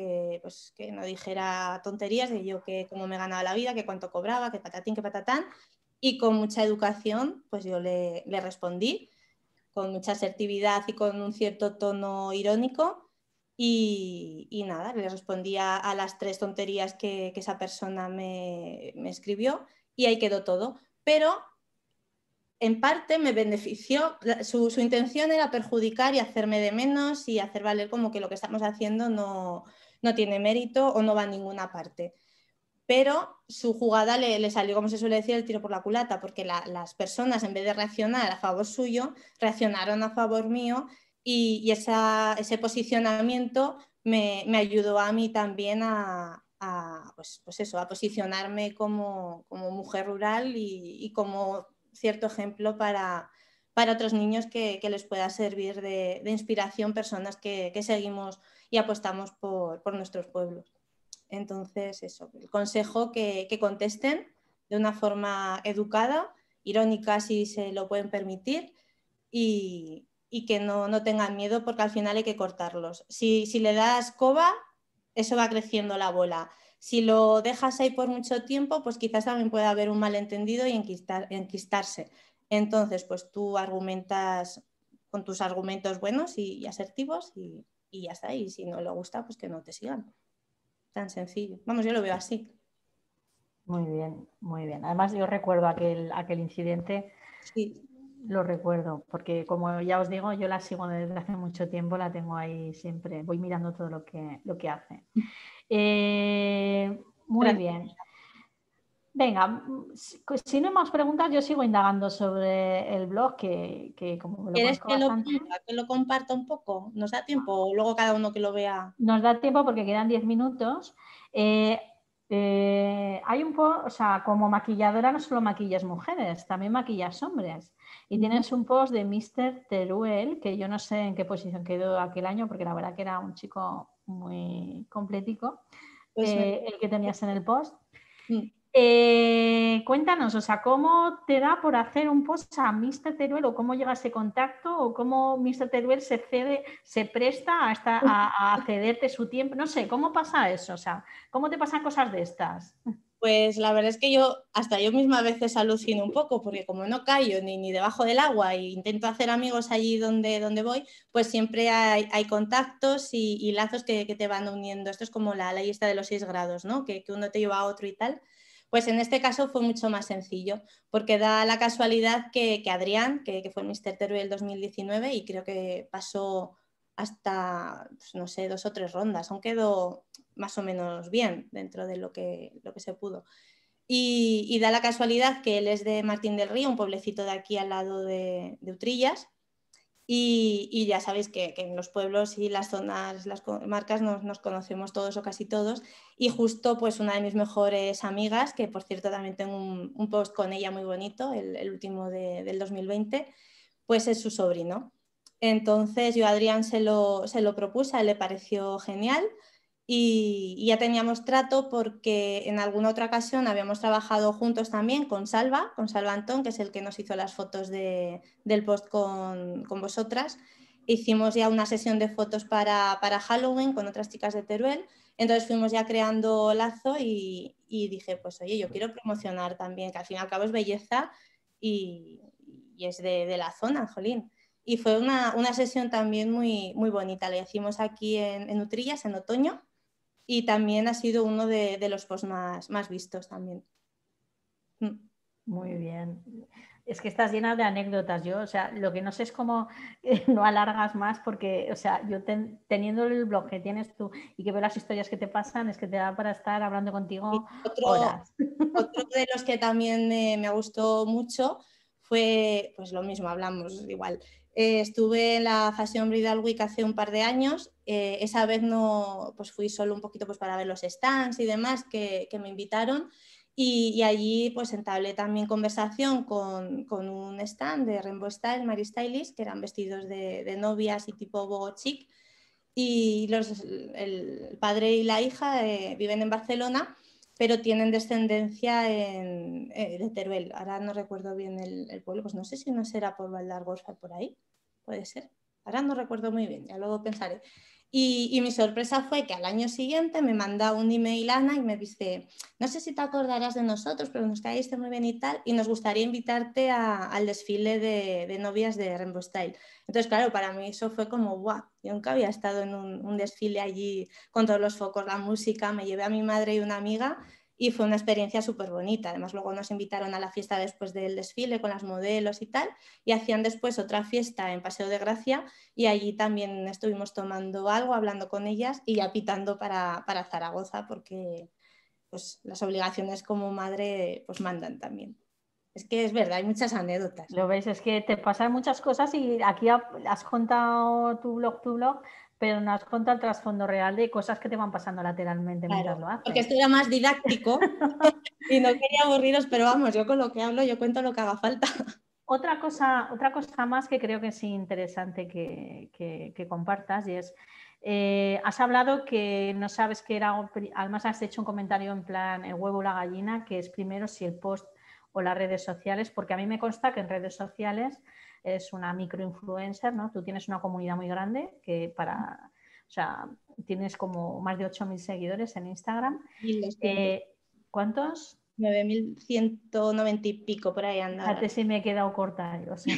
pues, que, no dijera tonterías, de yo que cómo me ganaba la vida, que cuánto cobraba, que patatín, que patatán. Y con mucha educación, pues yo le, le respondí, con mucha asertividad y con un cierto tono irónico y, nada, le respondía a las tres tonterías que, esa persona me, escribió y ahí quedó todo. Pero en parte me benefició, su, intención era perjudicar y hacerme de menos y hacer valer como que lo que estamos haciendo no, tiene mérito o no va a ninguna parte. Pero su jugada le, salió, como se suele decir, el tiro por la culata, porque las personas, en vez de reaccionar a favor suyo, reaccionaron a favor mío y, ese posicionamiento me, ayudó a mí también a, pues, pues, eso, a posicionarme como, mujer rural y, como cierto ejemplo para, para otros niños que, les pueda servir de, inspiración, personas que, seguimos y apostamos por, nuestros pueblos. Entonces, eso, el consejo que, que contesten de una forma educada, irónica si se lo pueden permitir, y, y que no, no, tengan miedo porque al final hay que cortarlos. Si, si le das coba, eso va creciendo la bola. Si lo dejas ahí por mucho tiempo, pues quizás también pueda haber un malentendido y enquistarse. Entonces, pues tú argumentas con tus argumentos buenos y, asertivos y, ya está. Y si no le gusta, pues que no te sigan. Tan sencillo. Vamos, yo lo veo así. Muy bien, muy bien. Además, yo recuerdo aquel, aquel incidente. Sí lo recuerdo, porque como ya os digo, yo la sigo desde hace mucho tiempo, la tengo ahí siempre, voy mirando todo lo que, lo que hace. Eh, muy bien. Venga, mm, si no hay más preguntas, yo sigo indagando sobre el blog, que, como lo ¿Quieres que, lo, que lo comparta un poco? ¿Nos da tiempo? luego cada uno que lo vea. Nos da tiempo porque quedan 10 minutos. Eh, eh, hay un post, o sea, como maquilladora no solo maquillas mujeres, también maquillas hombres. Y tienes un post de Mr. Teruel, que yo no sé en qué posición quedó aquel año, porque la verdad que era un chico muy completico, pues eh, el que tenías en el post. Eh, cuéntanos, o sea, ¿cómo te da por hacer un post a Mr. Teruel o cómo llega ese contacto o cómo Mr. Teruel se cede, se presta a, a, cederte su tiempo? No sé, ¿cómo pasa eso? O sea, ¿cómo te pasan cosas de estas? Pues la verdad es que yo, hasta yo misma a veces alucino un poco, porque como no callo ni, debajo del agua e intento hacer amigos allí donde, donde voy, pues siempre hay, contactos y, lazos que, te van uniendo. Esto es como la, la lista de los seis grados, ¿no? que uno te lleva a otro y tal. Pues en este caso fue mucho más sencillo, porque da la casualidad que, Adrián, que, fue el Mr. Teruel 2019 y creo que pasó hasta, pues, no sé, dos o tres rondas, aún quedó más o menos bien dentro de lo que, se pudo. Y, da la casualidad que él es de Martín del Río, un pueblecito de aquí al lado de, de Utrillas, y, ya sabéis que, en los pueblos y las zonas, las marcas nos, conocemos todos o casi todos. Y justo pues una de mis mejores amigas, que por cierto también tengo un, post con ella muy bonito, el, último del 2020, pues es su sobrino. Entonces yo a Adrián se lo, se lo propuse, a él le pareció genial y, ya teníamos trato porque en alguna otra ocasión habíamos trabajado juntos también con Salva, con Salva Antón, que es el que nos hizo las fotos del post con, con, vosotras. Hicimos ya una sesión de fotos para, para, Halloween con otras chicas de Teruel. Entonces fuimos ya creando lazo y, dije, pues oye, yo quiero promocionar también, que al fin y al cabo es belleza y, es de, de, la zona, jolín y fue una, una, sesión también muy, muy bonita. la hicimos aquí en, en Utrillas en otoño y también ha sido uno de, los posts más, más vistos también. Mm. Muy bien. Es que estás llena de anécdotas, yo, o sea, lo que no sé es cómo eh, no alargas más, porque, o sea, yo teniendo el blog que tienes tú y que veo las historias que te pasan, es que te da para estar hablando contigo otro, horas. Otro de los que también eh, me gustó mucho fue, pues lo mismo, hablamos igual, eh, estuve en la Fashion Bridal Week hace un par de años. Eh, esa vez no, pues fui solo un poquito pues para ver los stands y demás que, me invitaron. Y, allí pues entablé también conversación con, un stand de Rainbow Style, Mary Stylist, que eran vestidos de, novias y tipo bogo chic. Y los, el padre y la hija eh, viven en Barcelona, pero tienen descendencia en, de Teruel. Ahora no recuerdo bien el, pueblo, pues no sé si no será por Valdargosa por ahí puede ser. Ahora no recuerdo muy bien, ya luego pensaré. Y, mi sorpresa fue que al año siguiente me manda un email Ana y me dice, no sé si te acordarás de nosotros, pero nos caíste muy bien y tal, y nos gustaría invitarte al desfile de, de, novias de Rainbow Style. Entonces, claro, para mí eso fue como, guau, yo nunca había estado en un, un, desfile allí con todos los focos, la música, me llevé a mi madre y una amiga y fue una experiencia súper bonita. Además, luego nos invitaron a la fiesta después del desfile con las modelos y tal, y hacían después otra fiesta en Paseo de Gracia y allí también estuvimos tomando algo, hablando con ellas y apitando para, Zaragoza porque pues, las obligaciones como madre pues mandan también. Es que es verdad, hay muchas anécdotas. Lo veis, es que te pasan muchas cosas y aquí has contado tu blog, tu blog, pero no has contado el trasfondo real de cosas que te van pasando lateralmente mientras lo haces. Porque esto era más didáctico y no quería aburriros, pero vamos, yo con lo que hablo, yo cuento lo que haga falta. Otra cosa, otra cosa más que creo que es interesante que, compartas y es, eh, has hablado que no sabes qué era, además has hecho un comentario en plan el huevo o la gallina, que es primero si el post o las redes sociales, porque a mí me consta que en redes sociales es una microinfluencer, ¿no? Tú tienes una comunidad muy grande que para, o sea, tienes como más de 8.000 seguidores en Instagram. Eh, ¿Cuántos? 9.190 y pico, por ahí andando. Antes ah, sí me he quedado corta, eh, o sea,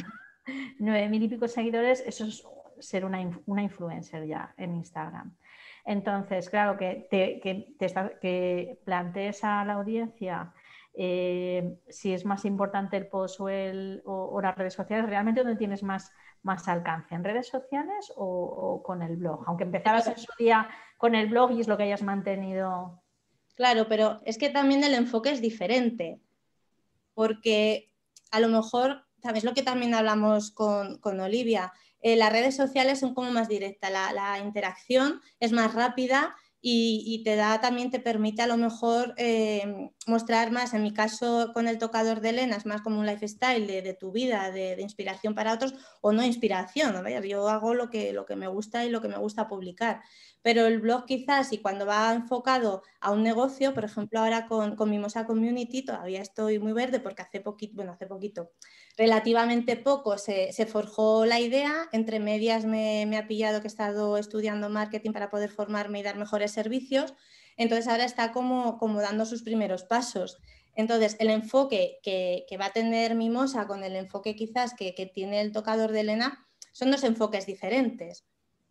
9.000 y pico seguidores, eso es ser una, una influencer ya en Instagram. Entonces, claro, que te, que, te que plantees a la audiencia eh, si es más importante el post o, las redes sociales, realmente donde tienes más, más alcance, en redes sociales o, con el blog, aunque empezabas en su día con el blog y es lo que hayas mantenido. Claro, pero es que también el enfoque es diferente, porque a lo mejor, ¿sabes lo que también hablamos con, Olivia? Eh, las redes sociales son como más directas, la, interacción es más rápida y, te da también, te permite a lo mejor... Eh, mostrar más, en mi caso con el tocador de Elena, es más como un lifestyle de, tu vida, de, inspiración para otros o no inspiración. Yo hago lo que, lo que me gusta y lo que me gusta publicar. Pero el blog quizás, y cuando va enfocado a un negocio, por ejemplo, ahora con, con Mimosa Community todavía estoy muy verde porque hace poquito, bueno, hace poquito, relativamente poco se, forjó la idea, entre medias me, me ha pillado que he estado estudiando marketing para poder formarme y dar mejores servicios entonces ahora está como, dando sus primeros pasos. Entonces, el enfoque que, va a tener Mimosa con el enfoque quizás que, tiene el tocador de Elena son dos enfoques diferentes.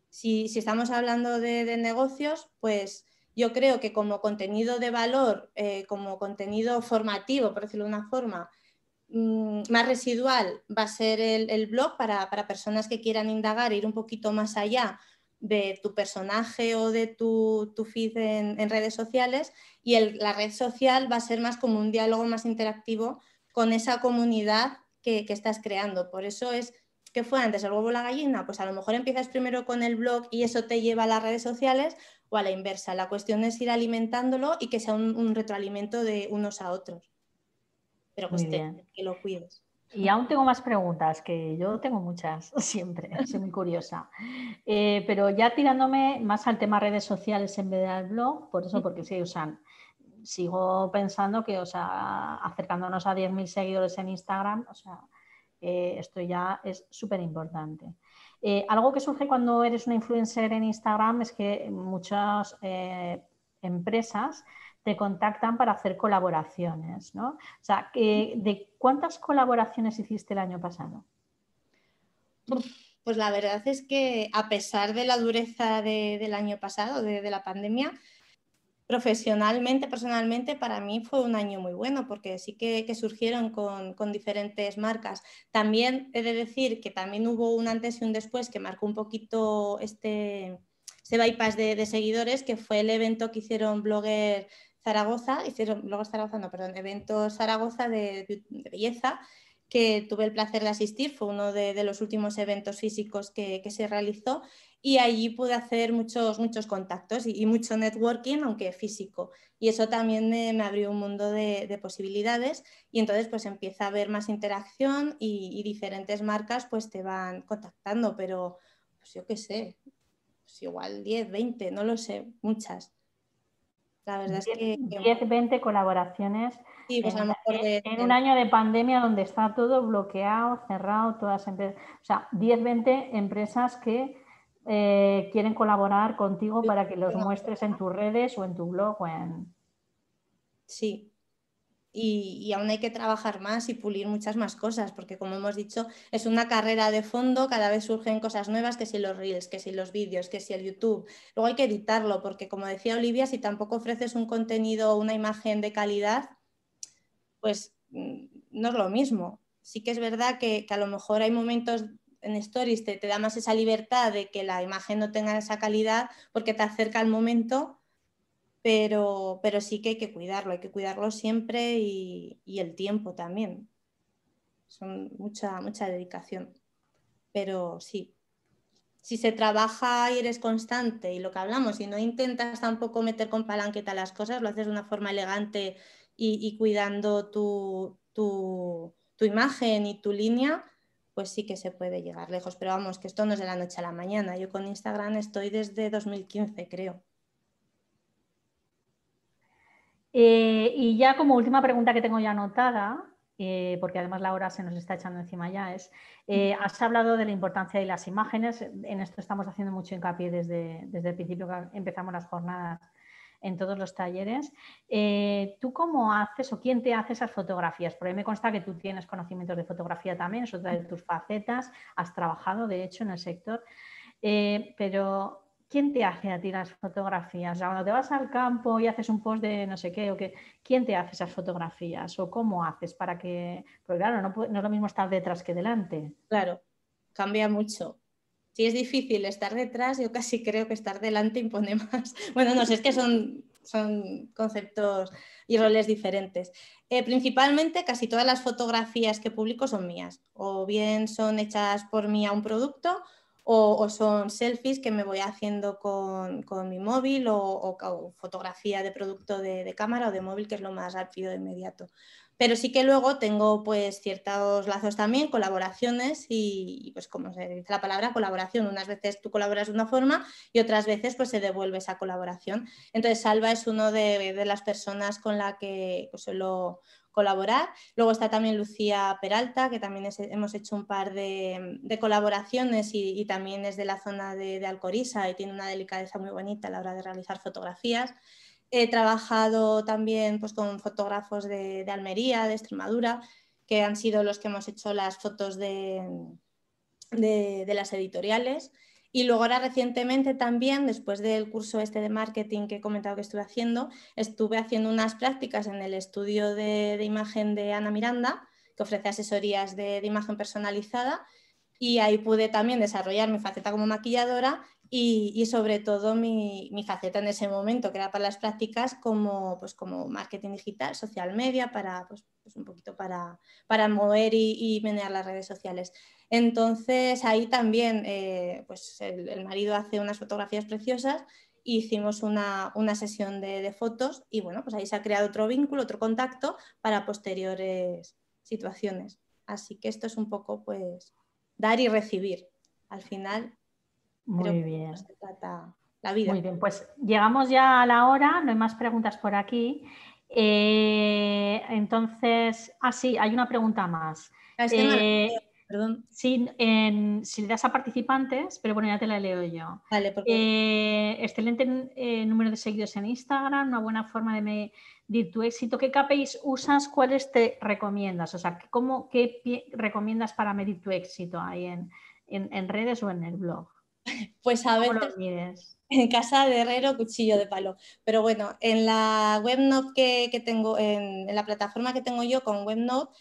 Si, estamos hablando de, negocios, pues yo creo que como contenido de valor, eh, como contenido formativo, por decirlo de una forma, mm, más residual va a ser el, blog para, para, personas que quieran indagar, ir un poquito más allá de tu personaje o de tu, tu feed en, redes sociales y la red social va a ser más como un diálogo más interactivo con esa comunidad que, que, estás creando. Por eso es, que fue antes, el huevo o la gallina? Pues a lo mejor empiezas primero con el blog y eso te lleva a las redes sociales o a la inversa. La cuestión es ir alimentándolo y que sea un, retroalimento de unos a otros. Pero pues que lo cuides. Y aún tengo más preguntas, que yo tengo muchas siempre, soy muy curiosa. Eh, pero ya tirándome más al tema redes sociales en vez del blog, por eso, porque usan. Sigo pensando que, o sea, acercándonos a 10.000 seguidores en Instagram, o sea, eh, esto ya es súper importante. Eh, algo que surge cuando eres una influencer en Instagram es que muchas empresas te contactan para hacer colaboraciones, ¿no? O sea, ¿de cuántas colaboraciones hiciste el año pasado? Pues la verdad es que a pesar de la dureza del año pasado, de, la pandemia, profesionalmente, personalmente, para mí fue un año muy bueno porque sí que, surgieron con, diferentes marcas. También he de decir que también hubo un antes y un después que marcó un poquito este, este bypass de, de seguidores, que fue el evento que hicieron Blogger Zaragoza, hicieron luego Zaragoza, no, perdón, evento Zaragoza de, belleza que tuve el placer de asistir, fue uno de, los últimos eventos físicos que, se realizó y allí pude hacer muchos, muchos contactos y, mucho networking, aunque físico. Y eso también me, abrió un mundo de, posibilidades y entonces pues empieza a haber más interacción y, diferentes marcas pues te van contactando, pero pues yo qué sé, pues igual 10, 20, no lo sé, muchas. 10, 20 colaboraciones pues en, un año de pandemia donde está todo bloqueado, cerrado, todas empresas, o sea, 10, 20 empresas que eh, quieren colaborar contigo para que los muestres en tus redes o en tu blog o en... Sí, y, aún hay que trabajar más y pulir muchas más cosas, porque como hemos dicho, es una carrera de fondo, cada vez surgen cosas nuevas, que si los reels, que si los vídeos, que si el YouTube. Luego hay que editarlo, porque como decía Olivia, si tampoco ofreces un contenido o una imagen de calidad, pues mm, no es lo mismo. Sí que es verdad que, que a lo mejor hay momentos en Stories, te, te da más esa libertad de que la imagen no tenga esa calidad porque te acerca al momento pero, pero sí que hay que cuidarlo, hay que cuidarlo siempre y, el tiempo también. Son mucha, mucha dedicación. Pero sí, si se trabaja y eres constante y lo que hablamos, y no intentas tampoco meter con palanqueta las cosas, lo haces de una forma elegante y, cuidando tu, tu, imagen y tu línea, pues sí que se puede llegar lejos. Pero vamos, que esto no es de la noche a la mañana. Yo con Instagram estoy desde 2015, creo. Eh, y ya como última pregunta que tengo ya anotada, eh, porque además la hora se nos está echando encima ya, es, eh, has hablado de la importancia de las imágenes, en esto estamos haciendo mucho hincapié desde, desde el principio que empezamos las jornadas en todos los talleres. ¿Tú cómo haces o quién te hace esas fotografías? Por me consta que tú tienes conocimientos de fotografía también, es otra de tus facetas, has trabajado de hecho en el sector, pero ¿Quién te hace a ti las fotografías? O sea, cuando te vas al campo y haces un post de no sé qué, o qué, ¿quién te hace esas fotografías? ¿O cómo haces para que.? Porque claro, no, es lo mismo estar detrás que delante. Claro, cambia mucho. Si es difícil estar detrás, yo casi creo que estar delante impone más. Bueno, no sé, es que son son conceptos y roles diferentes. Eh, principalmente, casi todas las fotografías que publico son mías, o bien son hechas por mí a un producto, o, son selfies que me voy haciendo con, mi móvil o, fotografía de producto de, cámara o de móvil, que es lo más rápido de inmediato. Pero sí que luego tengo pues ciertos lazos también, colaboraciones y, pues como se dice la palabra, colaboración. Unas veces tú colaboras de una forma y otras veces pues se devuelve esa colaboración. Entonces Salva es uno de, las personas con la que solo pues, colaborar. Luego está también Lucía Peralta, que también hemos hecho un par de, colaboraciones y, también es de la zona de, Alcoriza y tiene una delicadeza muy bonita a la hora de realizar fotografías. He trabajado también pues, con fotógrafos de, Almería, de Extremadura, que han sido los que hemos hecho las fotos de las editoriales. Y luego ahora recientemente también, después del curso este de marketing que he comentado que estuve haciendo, estuve haciendo unas prácticas en el estudio de, imagen de Ana Miranda, que ofrece asesorías de imagen personalizada, y ahí pude también desarrollar mi faceta como maquilladora y, sobre todo mi, faceta en ese momento, que era para las prácticas como, pues como marketing digital, social media, para, pues, pues un poquito para, para mover y, menear las redes sociales. Entonces ahí también eh, pues el, marido hace unas fotografías preciosas, hicimos una, sesión de, de, fotos y bueno, pues ahí se ha creado otro vínculo, otro contacto para posteriores situaciones. Así que esto es un poco pues dar y recibir. Al final muy bien. Pues la vida. Muy bien, pues llegamos ya a la hora, no hay más preguntas por aquí. Eh, entonces, ah, sí, hay una pregunta más. Ah, eh, perdón. si le das a participantes, pero bueno, ya te la leo yo. Eh, excelente número de seguidos en Instagram, una buena forma de medir tu éxito. ¿Qué KPIs usas? ¿Cuáles te recomiendas? O sea, ¿qué recomiendas para medir tu éxito ahí en redes o en el blog? Pues a ver en casa de herrero, cuchillo de palo. Pero bueno, en la webnote que, que tengo, en, en, la plataforma que tengo yo con webnote,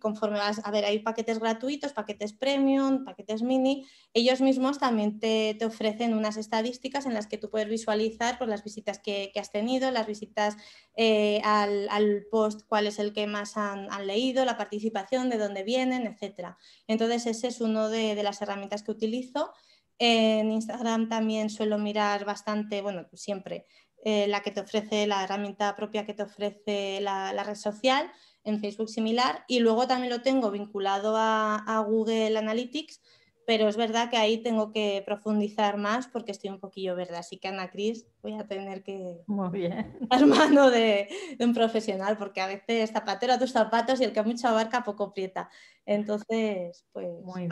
conforme a ver, hay paquetes gratuitos, paquetes premium, paquetes mini, ellos mismos también te, ofrecen unas estadísticas en las que tú puedes visualizar pues, las visitas que, has tenido, las visitas eh, al, post, cuál es el que más han, leído, la participación, de dónde vienen, etc. Entonces, ese es uno de, las herramientas que utilizo. En Instagram también suelo mirar bastante, bueno, siempre eh, la que te ofrece, la herramienta propia que te ofrece la red social en Facebook similar y luego también lo tengo vinculado a, Google Analytics, pero es verdad que ahí tengo que profundizar más porque estoy un poquillo verde, así que Ana Cris voy a tener que dar mano de, un profesional porque a veces zapatero a tus zapatos y el que mucho abarca poco aprieta. Entonces, pues, pues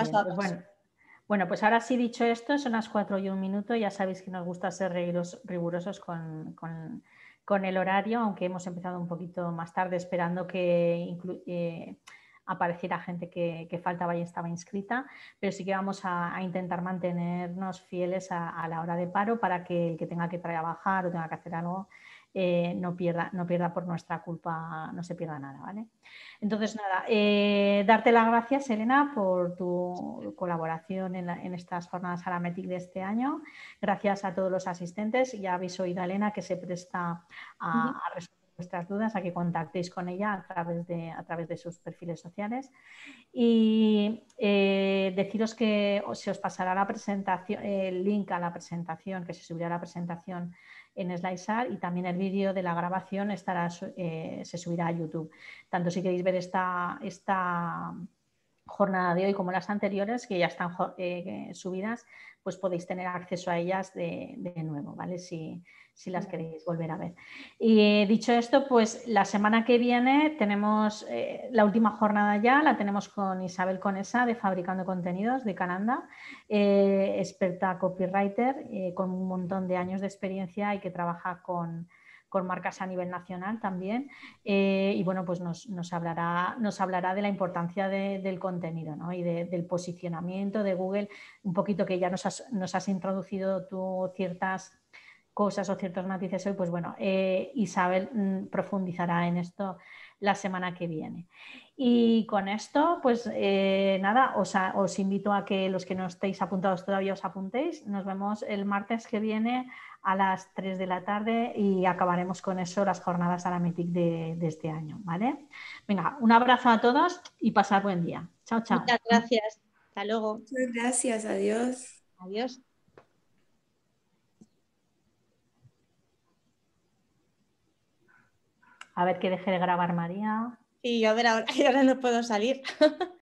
bueno. pues ahora sí dicho esto, son las cuatro y un minuto, ya sabéis que nos gusta ser rigurosos con con el horario, aunque hemos empezado un poquito más tarde esperando que eh, apareciera gente que, faltaba y estaba inscrita, pero sí que vamos a, intentar mantenernos fieles a, a, la hora de paro para que el que tenga que trabajar o tenga que hacer algo eh, no, pierda, no pierda por nuestra culpa, no se pierda nada, ¿vale? Entonces, nada, eh, darte las gracias, Elena, por tu colaboración en, en estas jornadas Arametic de este año. Gracias a todos los asistentes. Ya habéis oído a Elena que se presta a, resolver vuestras dudas, a que contactéis con ella a través de, a través de sus perfiles sociales. Y eh, deciros que se os pasará la presentación, el link a la presentación, que se subirá la presentación en Slideshare y también el vídeo de la grabación estará, eh, se subirá a YouTube. Tanto si queréis ver esta, esta jornada de hoy como las anteriores, que ya están eh, eh, subidas, pues podéis tener acceso a ellas de, nuevo, ¿vale? Si, las queréis volver a ver. Y dicho esto, pues la semana que viene tenemos eh, la última jornada ya, la tenemos con Isabel Conesa de Fabricando Contenidos de Cananda, experta copywriter con un montón de años de experiencia y que trabaja con con marcas a nivel nacional también. Eh, y bueno, pues nos, hablará, nos hablará de la importancia del contenido y del posicionamiento de Google, un poquito que ya nos has, introducido tú ciertas cosas o ciertos matices hoy, pues bueno, eh, Isabel mm, profundizará en esto la semana que viene. Y con esto, pues eh, nada, os, os invito a que los que no estéis apuntados todavía os apuntéis. Nos vemos el martes que viene a las 3 de la tarde y acabaremos con eso las jornadas Aramitic de, de este año, ¿vale? Venga, un abrazo a todos y pasar buen día. Chao, chao. Muchas gracias. Hasta luego. Muchas gracias. Adiós. Adiós. A ver que deje de grabar María. Y sí, a ver, ahora, ahora no puedo salir.